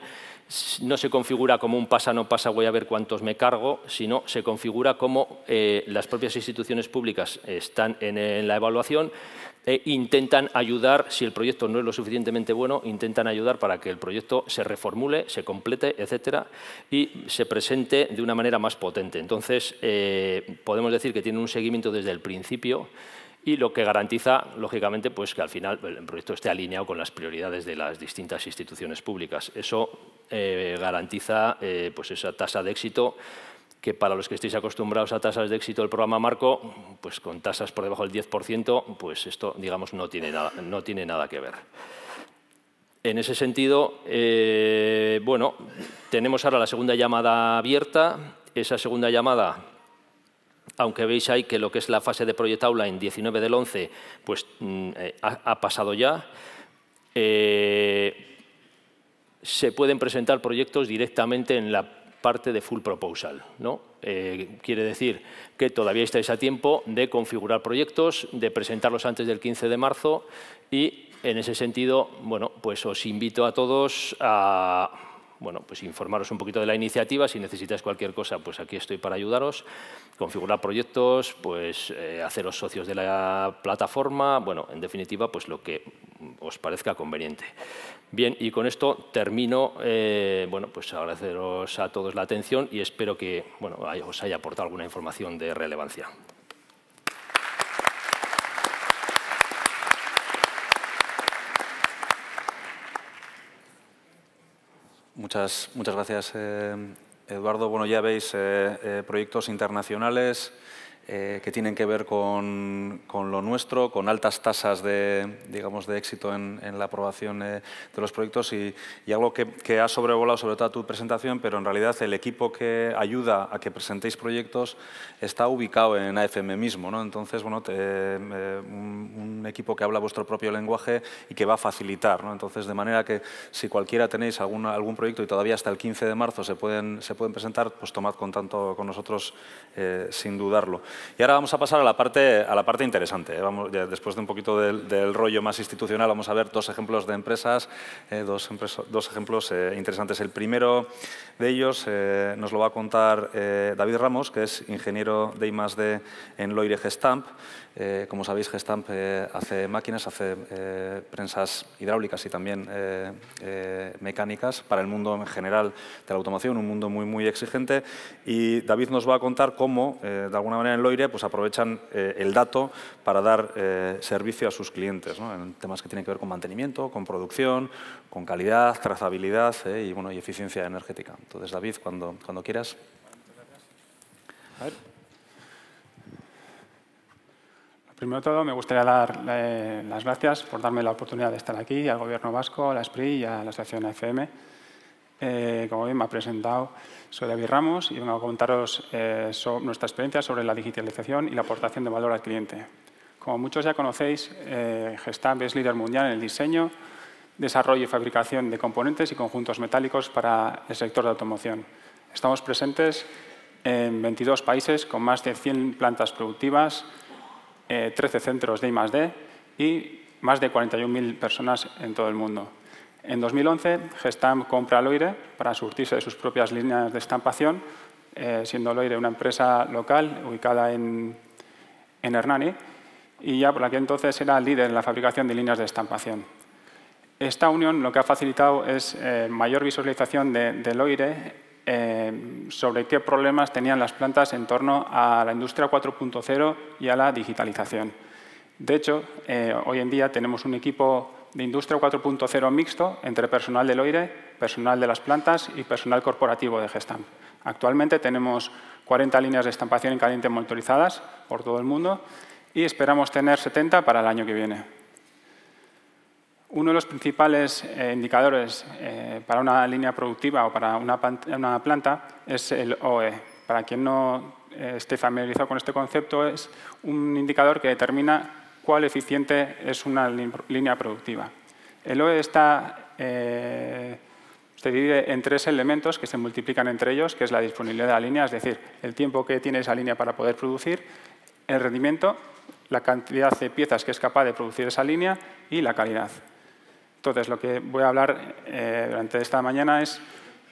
no se configura como un pasa, no pasa, voy a ver cuántos me cargo, sino se configura como eh, las propias instituciones públicas están eh, en, la evaluación e intentan ayudar, si el proyecto no es lo suficientemente bueno, intentan ayudar para que el proyecto se reformule, se complete, etcétera, y se presente de una manera más potente. Entonces, eh, podemos decir que tiene un seguimiento desde el principio, y lo que garantiza, lógicamente, pues que al final el proyecto esté alineado con las prioridades de las distintas instituciones públicas. Eso eh, garantiza eh, pues esa tasa de éxito que para los que estéis acostumbrados a tasas de éxito del programa Marco, pues con tasas por debajo del 10%, pues esto, digamos, no tiene nada, no tiene nada que ver. En ese sentido, eh, bueno, tenemos ahora la segunda llamada abierta. Esa segunda llamada aunque veis ahí que lo que es la fase de Project en 19 del 11 pues, mm, eh, ha, pasado ya. Eh, se pueden presentar proyectos directamente en la parte de full proposal. ¿no? Eh, quiere decir que todavía estáis a tiempo de configurar proyectos, de presentarlos antes del 15 de marzo y en ese sentido, bueno, pues os invito a todos a bueno, pues informaros un poquito de la iniciativa. Si necesitáis cualquier cosa, pues aquí estoy para ayudaros. Configurar proyectos, pues eh, haceros socios de la plataforma. Bueno, en definitiva, pues lo que os parezca conveniente. Bien, y con esto termino. Eh, bueno, pues agradeceros a todos la atención y espero que bueno, os haya aportado alguna información de relevancia. Muchas, muchas gracias, eh, Eduardo. Bueno, ya veis, eh, eh, proyectos internacionales, eh, que tienen que ver con, lo nuestro, con altas tasas de, éxito en, la aprobación eh, de los proyectos y, algo que, ha sobrevolado sobre todo tu presentación, pero en realidad el equipo que ayuda a que presentéis proyectos está ubicado en AFM mismo. Entonces, eh, un, equipo que habla vuestro propio lenguaje y que va a facilitar. Entonces, de manera que si cualquiera tenéis algún, proyecto y todavía hasta el 15 de marzo se pueden, se pueden presentar, pues tomad contacto con nosotros sin dudarlo. Y ahora vamos a pasar a la parte, a la parte interesante. ¿eh? después de un poquito del, rollo más institucional, vamos a ver dos ejemplos de empresas, eh, dos, dos, ejemplos eh, interesantes. El primero de ellos nos lo va a contar David Ramos, que es ingeniero de I+.D. en Loire Gestamp. Eh, como sabéis, Gestamp eh, hace máquinas, hace eh, prensas hidráulicas y también mecánicas para el mundo en general de la automación, un mundo muy, muy exigente. Y David nos va a contar cómo, de alguna manera en Loire, pues aprovechan el dato para dar servicio a sus clientes, en temas que tienen que ver con mantenimiento, con producción, con calidad, trazabilidad y, bueno, y eficiencia energética. Entonces, David, cuando, cuando quieras. A ver. Primero de todo, me gustaría dar eh, las gracias por darme la oportunidad de estar aquí, al Gobierno Vasco, a la SPRI y a la Asociación AFM. Eh, como bien me ha presentado, soy David Ramos y vengo a contaros eh, nuestra experiencia sobre la digitalización y la aportación de valor al cliente. Como muchos ya conocéis, eh, Gestamp es líder mundial en el diseño, desarrollo y fabricación de componentes y conjuntos metálicos para el sector de automoción. Estamos presentes en 22 países con más de 100 plantas productivas, 13 eh, centros de I+.D. y más de 41.000 personas en todo el mundo. En 2011, Gestamp compra Loire para surtirse de sus propias líneas de estampación, eh, siendo Loire una empresa local ubicada en, Hernani, y ya por aquel entonces era líder en la fabricación de líneas de estampación. Esta unión lo que ha facilitado es eh, mayor visualización de, de Loire Em, sobre qué problemas tenían las plantas en torno a la industria 4.0 y a la digitalización. De hecho, eh, hoy en día tenemos un equipo de industria 4.0 mixto entre personal del OIRE, personal de las plantas y personal corporativo de Gestamp. Actualmente tenemos 40 líneas de estampación en caliente motorizadas por todo el mundo y esperamos tener 70 para el año que viene. Uno de los principales eh, indicadores eh, para una línea productiva o para una, planta es el OE. Para quien no eh, esté familiarizado con este concepto, es un indicador que determina cuál eficiente es una línea productiva. El OE está, se divide en tres elementos que se multiplican entre ellos, que es la disponibilidad de la línea, es decir, el tiempo que tiene esa línea para poder producir, el rendimiento, la cantidad de piezas que es capaz de producir esa línea y la calidad. Entonces, lo que voy a hablar eh, durante esta mañana es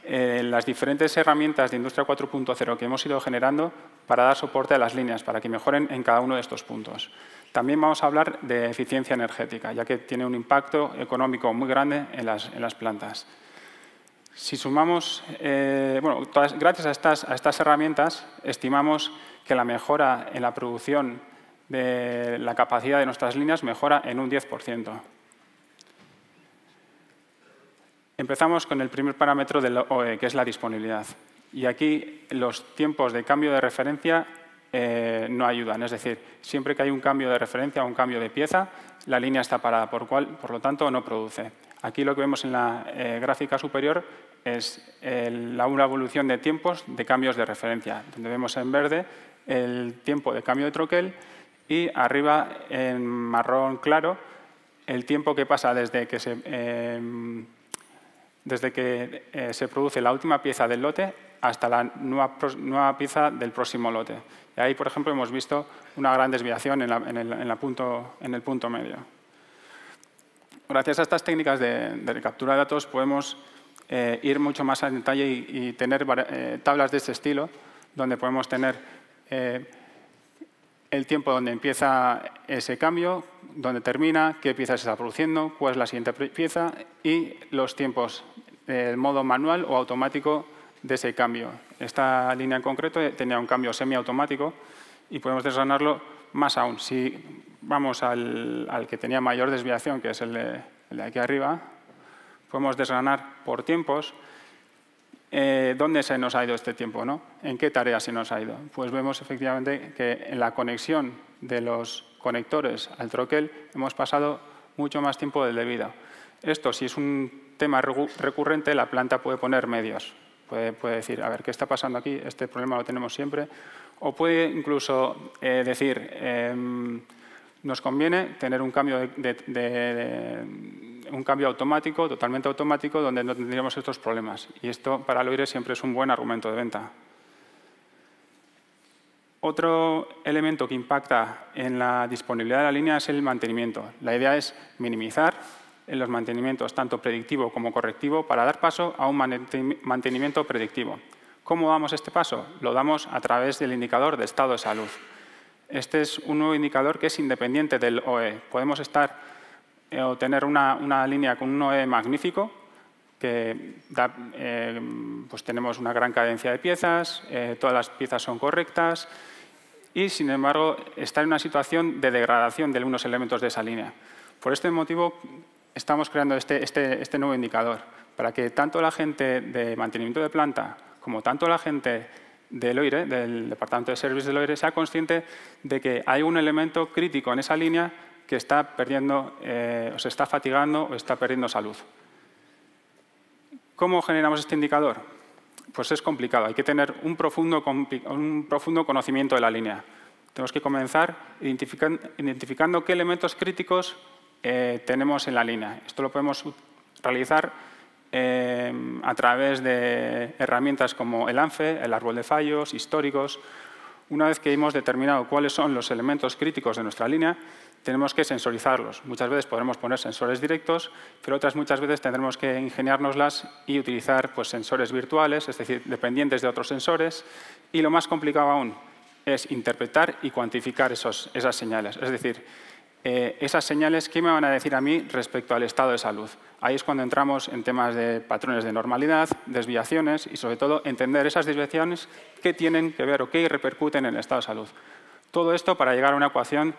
eh, las diferentes herramientas de Industria 4.0 que hemos ido generando para dar soporte a las líneas, para que mejoren en cada uno de estos puntos. También vamos a hablar de eficiencia energética, ya que tiene un impacto económico muy grande en las, plantas. Si sumamos, eh, bueno, gracias a estas herramientas, estimamos que la mejora en la producción de la capacidad de nuestras líneas mejora en un 10%. Empezamos con el primer parámetro del OE, eh, que es la disponibilidad. Y aquí los tiempos de cambio de referencia eh, no ayudan. Es decir, siempre que hay un cambio de referencia o un cambio de pieza, la línea está parada, por, cual, por lo tanto no produce. Aquí lo que vemos en la eh, gráfica superior es la, una evolución de tiempos de cambios de referencia, donde vemos en verde el tiempo de cambio de troquel y arriba en marrón claro el tiempo que pasa desde que se... Em, desde que eh, se produce la última pieza del lote hasta la nueva, pieza del próximo lote. Y ahí, por ejemplo, hemos visto una gran desviación en, el, punto, medio. Gracias a estas técnicas de, de captura de datos podemos eh, ir mucho más al detalle y, tener eh, tablas de este estilo, donde podemos tener el tiempo donde empieza ese cambio, dónde termina, qué pieza se está produciendo, cuál es la siguiente pieza y los tiempos el modo manual o automático de ese cambio. Esta línea en concreto eh, tenía un cambio semiautomático y podemos desgranarlo más aún. Si vamos al, que tenía mayor desviación, que es el de, aquí arriba, podemos desgranar por tiempos eh, dónde se nos ha ido este tiempo, ¿En qué tarea se nos ha ido? Pues vemos efectivamente que en la conexión de los conectores al troquel hemos pasado mucho más tiempo del debido. Esto, si es un tema recurrente, la planta puede poner medios. Puede, decir, a ver, ¿qué está pasando aquí? Este problema lo tenemos siempre. O puede incluso eh, decir, em, nos conviene tener un cambio de un cambio automático, totalmente automático, donde no tendríamos estos problemas. Y esto para el OIRE siempre es un buen argumento de venta. Otro elemento que impacta en la disponibilidad de la línea es el mantenimiento. La idea es minimizar los mantenimientos tanto predictivo como correctivo para dar paso a un mantenimiento predictivo. ¿Cómo damos este paso? Lo damos a través del indicador de estado de salud. Este es un nuevo indicador que es independiente del OE. Podemos estar eh, o tener una, línea con un OE magnífico, que eh, pues tenemos una gran cadencia de piezas, eh, todas las piezas son correctas, y sin embargo está en una situación de degradación de algunos elementos de esa línea. Por este motivo estamos creando este, este, este nuevo indicador, para que tanto la gente de mantenimiento de planta como tanto la gente del OIRE, del Departamento de Servicios del OIRE, sea consciente de que hay un elemento crítico en esa línea que está perdiendo, eh, o se está fatigando o está perdiendo salud. ¿Cómo generamos este indicador? Pues es complicado, hay que tener un profundo, conocimiento de la línea. Tenemos que comenzar identificando, qué elementos críticos eh, tenemos en la línea. Esto lo podemos realizar eh, a través de herramientas como el ANFE, el árbol de fallos, históricos. Una vez que hemos determinado cuáles son los elementos críticos de nuestra línea, tenemos que sensorizarlos. Muchas veces podremos poner sensores directos, pero otras muchas veces tendremos que ingeniárnoslas y utilizar pues, sensores virtuales, es decir, dependientes de otros sensores. Y lo más complicado aún es interpretar y cuantificar esas señales. Es decir, eh, esas señales, ¿qué me van a decir a mí respecto al estado de salud? Ahí es cuando entramos en temas de patrones de normalidad, desviaciones y, sobre todo, entender esas desviaciones, qué tienen que ver o qué repercuten en el estado de salud. Todo esto para llegar a una ecuación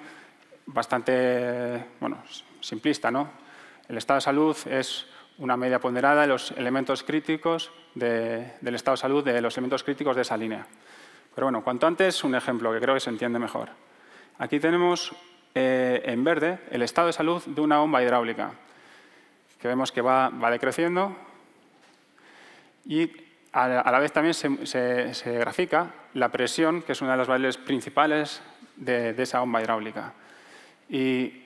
bastante bueno, simplista. ¿no? El estado de salud es una media ponderada de los elementos críticos de, del estado de salud, de los elementos críticos de esa línea. Pero bueno, cuanto antes, un ejemplo que creo que se entiende mejor. Aquí tenemos eh, en verde el estado de salud de una bomba hidráulica, que vemos que va, va decreciendo y a la, vez también se, grafica la presión, que es una de las variables principales de, de esa bomba hidráulica. Y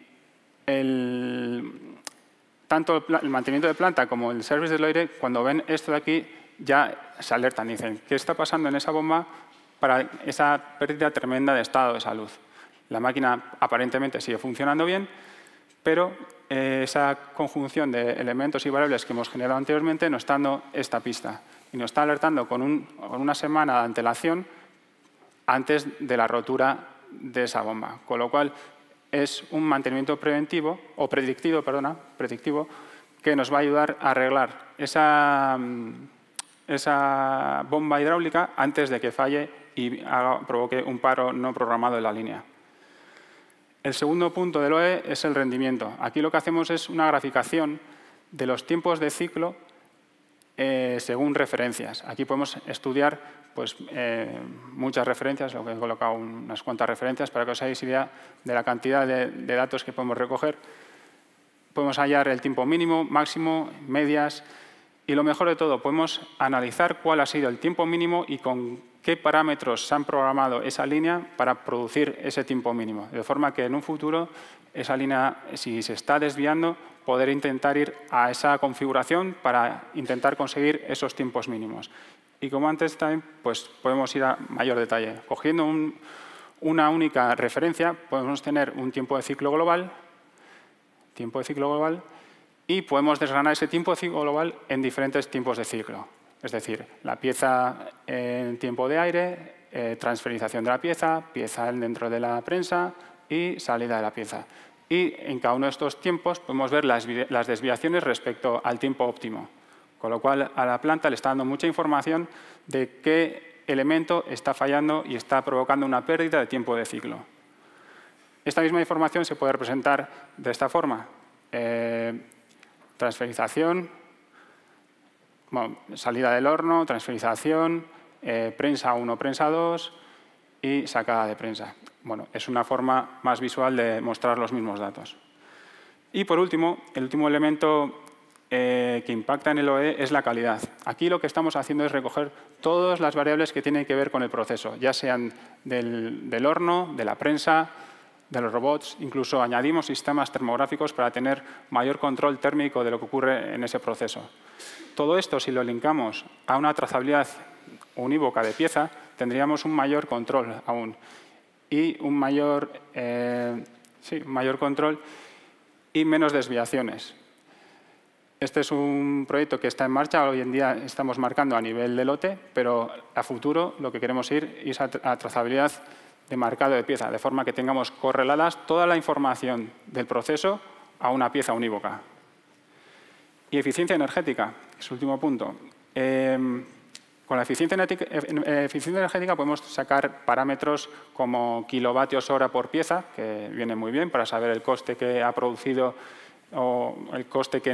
tanto el, mantenimiento de planta como el service aire, cuando ven esto de aquí, ya se alertan, dicen, ¿qué está pasando en esa bomba para esa pérdida tremenda de estado de salud? La máquina aparentemente sigue funcionando bien, pero eh, esa conjunción de elementos y variables que hemos generado anteriormente nos está dando esta pista y nos está alertando con, con una semana de antelación antes de la rotura de esa bomba. Con lo cual, es un mantenimiento preventivo, o predictivo, predictivo, que nos va a ayudar a arreglar esa, mm, bomba hidráulica antes de que falle y provoque un paro no programado en la línea. El segundo punto del OE es el rendimiento. Aquí lo que hacemos es una graficación de los tiempos de ciclo eh, según referencias. Aquí podemos estudiar pues, eh, muchas referencias, lo que he colocado unas cuantas referencias para que os hagáis idea de la cantidad de, de datos que podemos recoger. Podemos hallar el tiempo mínimo, máximo, medias y lo mejor de todo, podemos analizar cuál ha sido el tiempo mínimo y con qué parámetros se han programado esa línea para producir ese tiempo mínimo. De forma que en un futuro esa línea, si se está desviando, poder intentar ir a esa configuración para intentar conseguir esos tiempos mínimos. Y como antes también, pues podemos ir a mayor detalle. Cogiendo una única referencia, podemos tener un tiempo de ciclo global, tiempo de ciclo global, y podemos desgranar ese tiempo de ciclo global en diferentes tiempos de ciclo. Es decir, la pieza en tiempo de aire, eh, transferización de la pieza, pieza dentro de la prensa y salida de la pieza. Y en cada uno de estos tiempos podemos ver las, desviaciones respecto al tiempo óptimo. Con lo cual, a la planta le está dando mucha información de qué elemento está fallando y está provocando una pérdida de tiempo de ciclo. Esta misma información se puede representar de esta forma. Eh, transferización, salida del horno, transferización, eh, prensa 1, prensa 2 y sacada de prensa. Bueno, es una forma más visual de mostrar los mismos datos. Y por último, el último elemento eh, que impacta en el OE es la calidad. Aquí lo que estamos haciendo es recoger todas las variables que tienen que ver con el proceso, ya sean del, del horno, de la prensa, de los robots, incluso añadimos sistemas termográficos para tener mayor control térmico de lo que ocurre en ese proceso. Todo esto, si lo linkamos a una trazabilidad unívoca de pieza, tendríamos un mayor control aún y un mayor, eh, mayor control y menos desviaciones. Este es un proyecto que está en marcha, hoy en día estamos marcando a nivel de lote, pero a futuro lo que queremos ir es a, trazabilidad de marcado de pieza, de forma que tengamos correladas toda la información del proceso a una pieza unívoca. Y eficiencia energética, es último punto. Eh, con la eh, eh, eficiencia energética, podemos sacar parámetros como kilovatios hora por pieza, que viene muy bien para saber el coste que ha producido o el coste que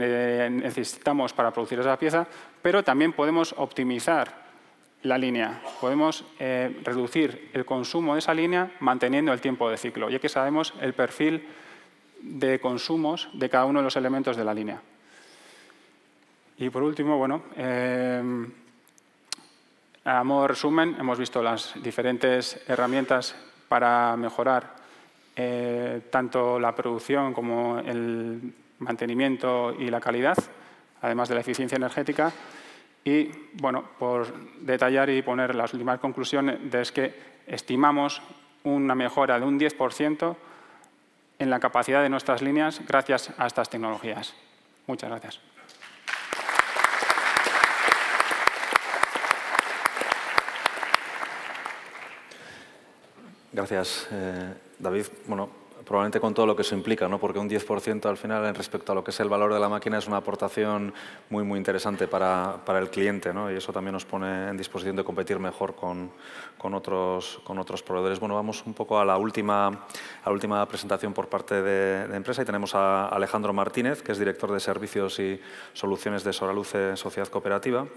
necesitamos para producir esa pieza, pero también podemos optimizar la línea. Podemos eh, reducir el consumo de esa línea manteniendo el tiempo de ciclo, ya que sabemos el perfil de consumos de cada uno de los elementos de la línea. Y por último, bueno, a modo resumen, hemos visto las diferentes herramientas para mejorar eh, tanto la producción como el mantenimiento y la calidad, además de la eficiencia energética. Y, bueno, por detallar y poner las últimas conclusiones, es que estimamos una mejora de un 10% en la capacidad de nuestras líneas gracias a estas tecnologías. Muchas gracias. Gracias, eh, David. Bueno, probablemente con todo lo que eso implica, ¿no? porque un 10% al final en respecto a lo que es el valor de la máquina es una aportación muy, muy interesante para, el cliente ¿no? y eso también nos pone en disposición de competir mejor con, otros, con otros proveedores. Bueno, vamos un poco a la última, última presentación por parte de, de, empresa y tenemos a Alejandro Martínez, que es director de Servicios y Soluciones de Soraluce Sociedad Cooperativa.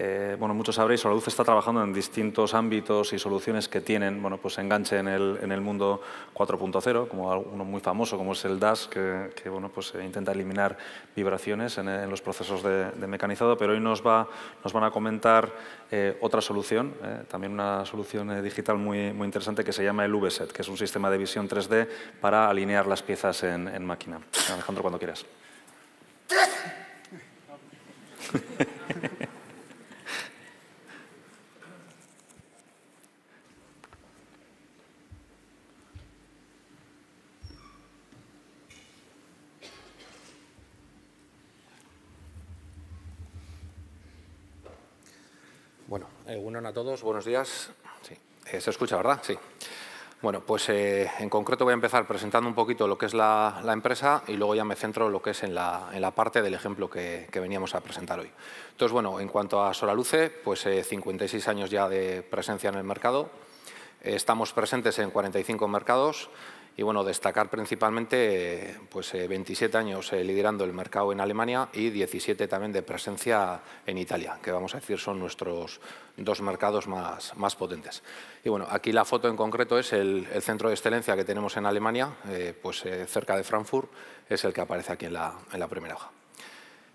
Eh, bueno, muchos sabréis, Solaluz está trabajando en distintos ámbitos y soluciones que tienen bueno, pues enganche en el, mundo 4.0, como uno muy famoso como es el DAS, que, pues, eh, intenta eliminar vibraciones en, los procesos de, mecanizado, pero hoy nos, va, nos van a comentar eh, otra solución, también una solución digital muy, muy interesante que se llama el VSET, que es un sistema de visión 3D para alinear las piezas en, en máquina. Alejandro, cuando quieras. <laughs> Bueno, bueno eh, a todos, buenos días. Sí. Eh, se escucha, ¿verdad? Sí. Bueno, pues eh, en concreto voy a empezar presentando un poquito lo que es la, empresa y luego ya me centro lo que es en la, en la parte del ejemplo que, veníamos a presentar hoy. Entonces, bueno, en cuanto a Solaluce, pues 56 años ya de presencia en el mercado. estamos presentes en 45 mercados. Y bueno, destacar principalmente pues, 27 eh, años eh, liderando el mercado en Alemania y 17 también de presencia en Italia, que vamos a decir son nuestros dos mercados más, más potentes. Y bueno, aquí la foto en concreto es el, centro de excelencia que tenemos en Alemania, eh, pues cerca de Frankfurt, es el que aparece aquí en la, en la primera hoja.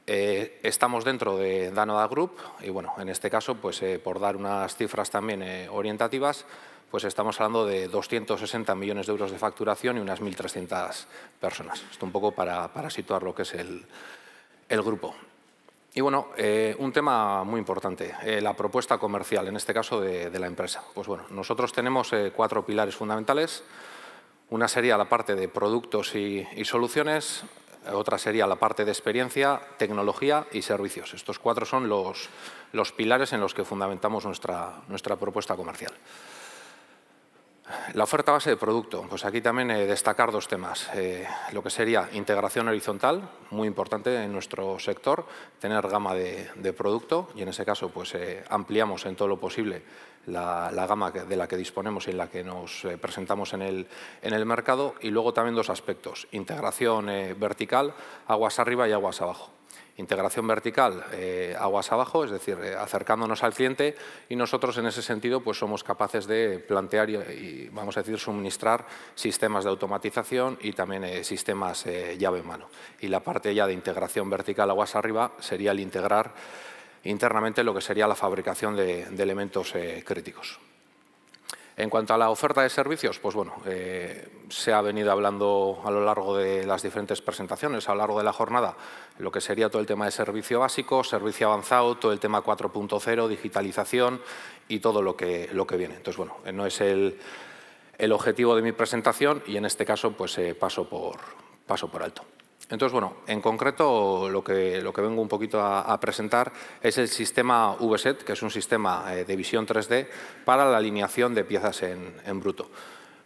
Eh, estamos dentro de Danoda Group y bueno, en este caso, pues eh, por dar unas cifras también eh, orientativas, pues estamos hablando de 260 millones de euros de facturación y unas 1.300 personas. Esto un poco para, situar lo que es el, grupo. Y bueno, un tema muy importante, la propuesta comercial, en este caso de, la empresa. Pues bueno, nosotros tenemos cuatro pilares fundamentales. Una sería la parte de productos y soluciones, eh, otra sería la parte de experiencia, tecnología y servicios. Estos cuatro son los, pilares en los que fundamentamos nuestra propuesta comercial. La oferta base de producto. Pues aquí también eh, destacar dos temas. Eh, lo que sería integración horizontal, muy importante en nuestro sector, tener gama de, producto y en ese caso pues, eh, ampliamos en todo lo posible la, gama de la que disponemos y en la que nos presentamos en el mercado. Y luego también dos aspectos, integración vertical, aguas arriba y aguas abajo integración vertical eh, aguas abajo, es decir, eh, acercándonos al cliente y nosotros en ese sentido pues somos capaces de plantear y, vamos a decir suministrar sistemas de automatización y también eh, sistemas llave en mano. Y la parte ya de integración vertical aguas arriba sería el integrar internamente lo que sería la fabricación de elementos críticos. En cuanto a la oferta de servicios, pues bueno, eh, se ha venido hablando a lo largo de las diferentes presentaciones, a lo largo de la jornada, lo que sería todo el tema de servicio básico, servicio avanzado, todo el tema 4.0, digitalización y todo lo que, lo que viene. Entonces, bueno, no es el, el objetivo de mi presentación y en este caso pues eh, paso, por, paso por alto. Entonces, bueno, en concreto lo que, vengo un poquito a, presentar es el sistema VSET, que es un sistema eh, de visión 3D para la alineación de piezas en, bruto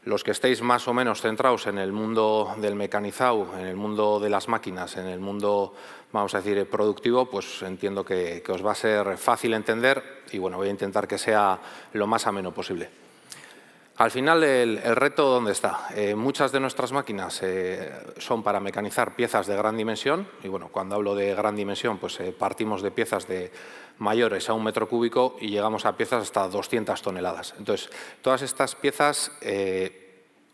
los que estéis más o menos centrados en el mundo del mecanizado, en el mundo de las máquinas, en el mundo, vamos a decir, productivo, pues entiendo que, que os va a ser fácil entender y bueno, voy a intentar que sea lo más ameno posible. Al final, el, reto dónde está. Eh, muchas de nuestras máquinas eh, son para mecanizar piezas de gran dimensión. Y bueno, cuando hablo de gran dimensión, pues eh, partimos de piezas de mayores a un metro cúbico y llegamos a piezas hasta 200 toneladas. Entonces, todas estas piezas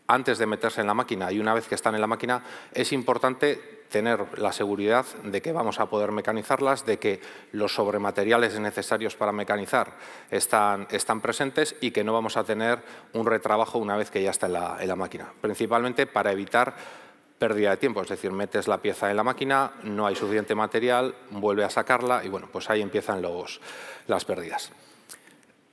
antes de meterse en la máquina y una vez que están en la máquina, es importante tener la seguridad de que vamos a poder mecanizarlas, de que los sobremateriales necesarios para mecanizar están, presentes y que no vamos a tener un retrabajo una vez que ya está en la, máquina. Principalmente para evitar pérdida de tiempo, es decir, metes la pieza en la máquina, no hay suficiente material, vuelve a sacarla y bueno, pues ahí empiezan los, las pérdidas.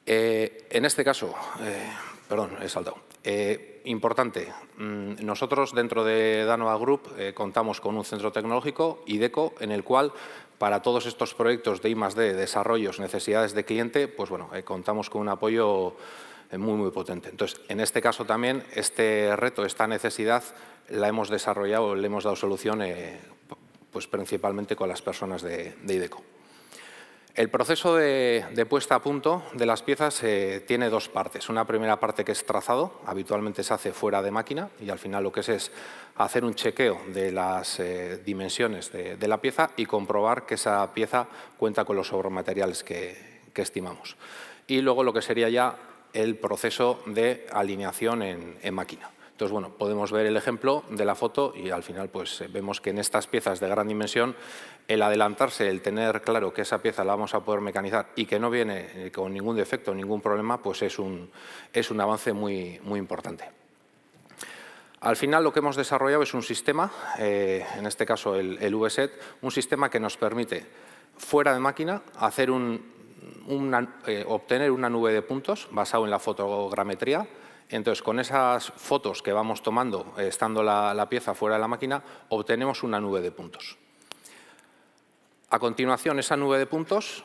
Eh, en este caso, eh, perdón, he saltado. Eh, importante, mm, nosotros dentro de Danova Group eh, contamos con un centro tecnológico, IDECO, en el cual para todos estos proyectos de D, desarrollos, necesidades de cliente, pues bueno, eh, contamos con un apoyo muy, muy potente. Entonces, en este caso también, este reto, esta necesidad, la hemos desarrollado, le hemos dado solución pues principalmente con las personas de IDECO. El proceso de, puesta a punto de las piezas eh, tiene dos partes. Una primera parte que es trazado, habitualmente se hace fuera de máquina y al final lo que es es hacer un chequeo de las eh, dimensiones de, la pieza y comprobar que esa pieza cuenta con los sobremateriales que, estimamos. Y luego lo que sería ya el proceso de alineación en máquina. Entonces, bueno, podemos ver el ejemplo de la foto y al final pues eh, vemos que en estas piezas de gran dimensión el adelantarse, el tener claro que esa pieza la vamos a poder mecanizar y que no viene eh, con ningún defecto, ningún problema, pues es un, avance muy, importante. Al final lo que hemos desarrollado es un sistema, eh, en este caso el, el VSET, un sistema que nos permite fuera de máquina hacer obtener una nube de puntos basado en la fotogrametría, entonces, con esas fotos que vamos tomando, eh, estando la, pieza fuera de la máquina, obtenemos una nube de puntos. A continuación, esa nube de puntos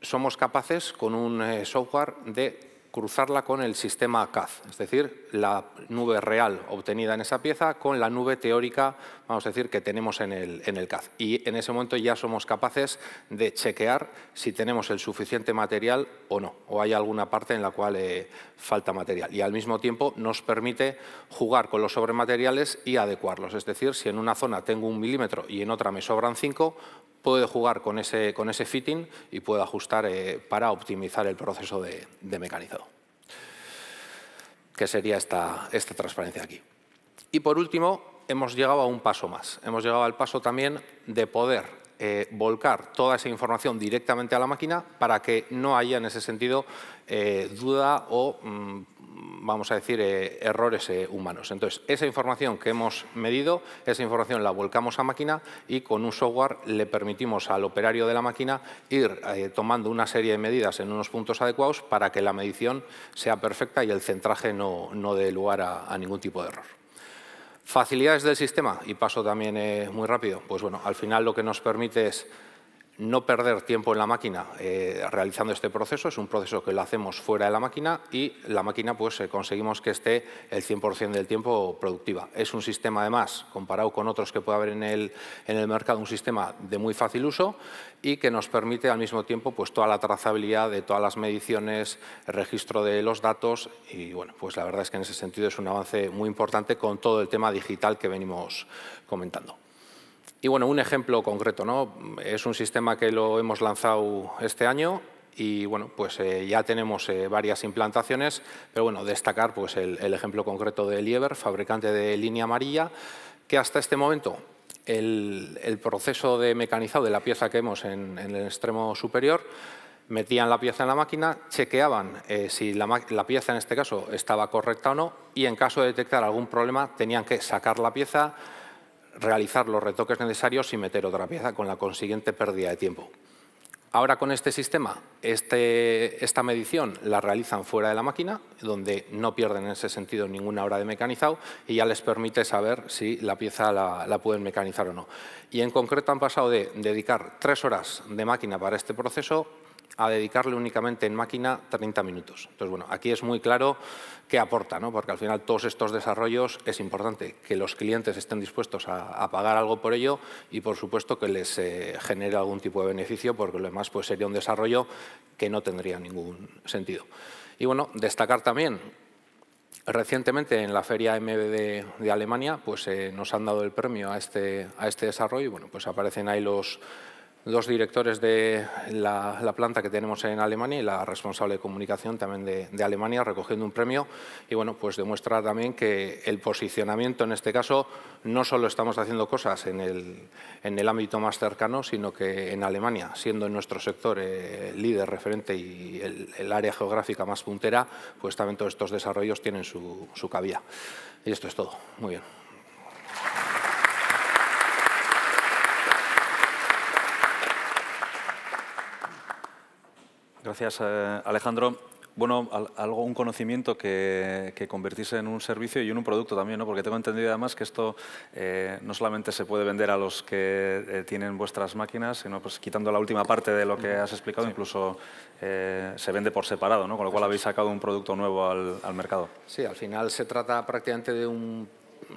somos capaces, con un eh, software, de cruzarla con el sistema CAD, es decir, la nube real obtenida en esa pieza con la nube teórica, vamos a decir, que tenemos en el, en el Y en ese momento ya somos capaces de chequear si tenemos el suficiente material o no, o hay alguna parte en la cual eh, falta material. Y al mismo tiempo nos permite jugar con los sobremateriales y adecuarlos, es decir, si en una zona tengo un milímetro y en otra me sobran cinco, puede jugar con ese, con ese fitting y puedo ajustar eh, para optimizar el proceso de, mecanizado, que sería esta, esta transparencia aquí. Y por último, hemos llegado a un paso más. Hemos llegado al paso también de poder eh, volcar toda esa información directamente a la máquina para que no haya en ese sentido eh, duda o mm, vamos a decir, eh, errores eh, humanos. Entonces, esa información que hemos medido, esa información la volcamos a máquina y con un software le permitimos al operario de la máquina ir eh, tomando una serie de medidas en unos puntos adecuados para que la medición sea perfecta y el centraje no, dé lugar a, ningún tipo de error. Facilidades del sistema, y paso también muy rápido, pues bueno, al final lo que nos permite es no perder tiempo en la máquina eh, realizando este proceso, es un proceso que lo hacemos fuera de la máquina y la máquina pues eh, conseguimos que esté el 100% del tiempo productiva. Es un sistema además, comparado con otros que puede haber en el, en el mercado, un sistema de muy fácil uso y que nos permite al mismo tiempo pues toda la trazabilidad de todas las mediciones, registro de los datos y bueno, pues la verdad es que en ese sentido es un avance muy importante con todo el tema digital que venimos comentando. Y bueno, un ejemplo concreto, ¿no? Es un sistema que lo hemos lanzado este año y bueno, pues eh, ya tenemos eh, varias implantaciones, pero bueno, destacar pues el, ejemplo concreto de Lieber, fabricante de línea amarilla, que hasta este momento el, proceso de mecanizado de la pieza que hemos en, el extremo superior, metían la pieza en la máquina, chequeaban eh, si la, pieza en este caso estaba correcta o no y en caso de detectar algún problema tenían que sacar la pieza, realizar los retoques necesarios y meter otra pieza con la consiguiente pérdida de tiempo. Ahora con este sistema, este, esta medición la realizan fuera de la máquina, donde no pierden en ese sentido ninguna hora de mecanizado y ya les permite saber si la pieza la pueden mecanizar o no. Y en concreto han pasado de dedicar tres horas de máquina para este proceso a dedicarle únicamente en máquina 30 minutos. Entonces, bueno, aquí es muy claro qué aporta, ¿no? porque al final todos estos desarrollos es importante que los clientes estén dispuestos a, pagar algo por ello y, por supuesto, que les eh, genere algún tipo de beneficio, porque lo demás pues, sería un desarrollo que no tendría ningún sentido. Y, bueno, destacar también Recientemente en la feria MBD de Alemania pues, eh, nos han dado el premio a este, a este desarrollo. Bueno, pues aparecen ahí los, dos directores de la, planta que tenemos en Alemania y la responsable de comunicación también de, Alemania recogiendo un premio y bueno, pues demuestra también que el posicionamiento en este caso no solo estamos haciendo cosas en el, en el ámbito más cercano, sino que en Alemania, siendo nuestro sector eh, líder, referente y el, área geográfica más puntera, pues también todos estos desarrollos tienen su, su cabida. Y esto es todo. Muy bien. Gracias, eh, Alejandro. Bueno, algo, un conocimiento que, que, convertirse en un servicio y en un producto también, ¿no? porque tengo entendido además que esto eh, no solamente se puede vender a los que eh, tienen vuestras máquinas, sino pues quitando la última parte de lo que has explicado, incluso se vende por separado, ¿no? con lo cual habéis sacado un producto nuevo al, al mercado. Sí, al final se trata prácticamente de un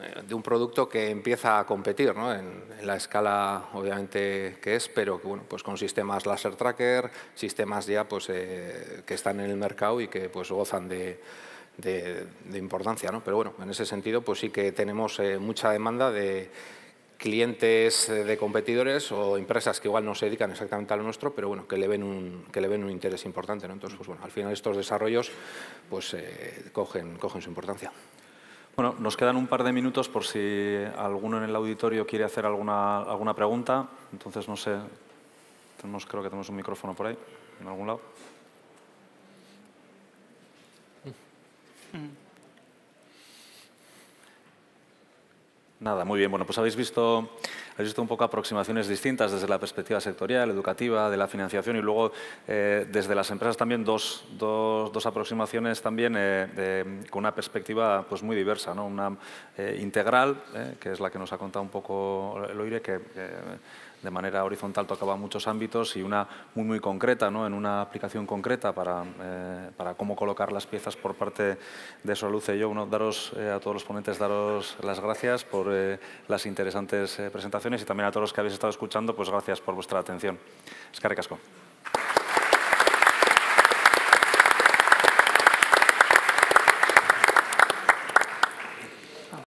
eh, de un producto que empieza a competir en, la escala obviamente que es, pero bueno, pues con sistemas laser tracker, sistemas ya pues, eh, que están en el mercado y que pues, gozan de, importancia. ¿no? Pero bueno, en ese sentido pues sí que tenemos eh, mucha demanda de clientes de competidores o empresas que igual no se dedican exactamente a lo nuestro, pero bueno, que le ven un, que le ven un interés importante. Entonces, pues bueno, al final estos desarrollos pues, cogen su importancia. Bueno, nos quedan un par de minutos por si alguno en el auditorio quiere hacer alguna, alguna pregunta. Entonces, no sé, creo que tenemos un micrófono por ahí, en algún lado. Mm. Nada, muy bien. Bueno, pues habéis visto, visto un poco aproximaciones distintas desde la perspectiva sectorial, educativa, de la financiación y luego eh, desde las empresas también dos, dos, aproximaciones también eh, con una perspectiva pues, muy diversa, ¿no? una eh, integral, que es la que nos ha contado un poco Loire, que de manera horizontal tocaba muchos ámbitos y una muy, muy concreta, ¿no? en una aplicación concreta para, eh, cómo colocar las piezas por parte de Soluce yo. daros eh, a todos los ponentes, daros las gracias por eh, las interesantes presentaciones y también a todos los que habéis estado escuchando, pues gracias por vuestra atención. Es Casco.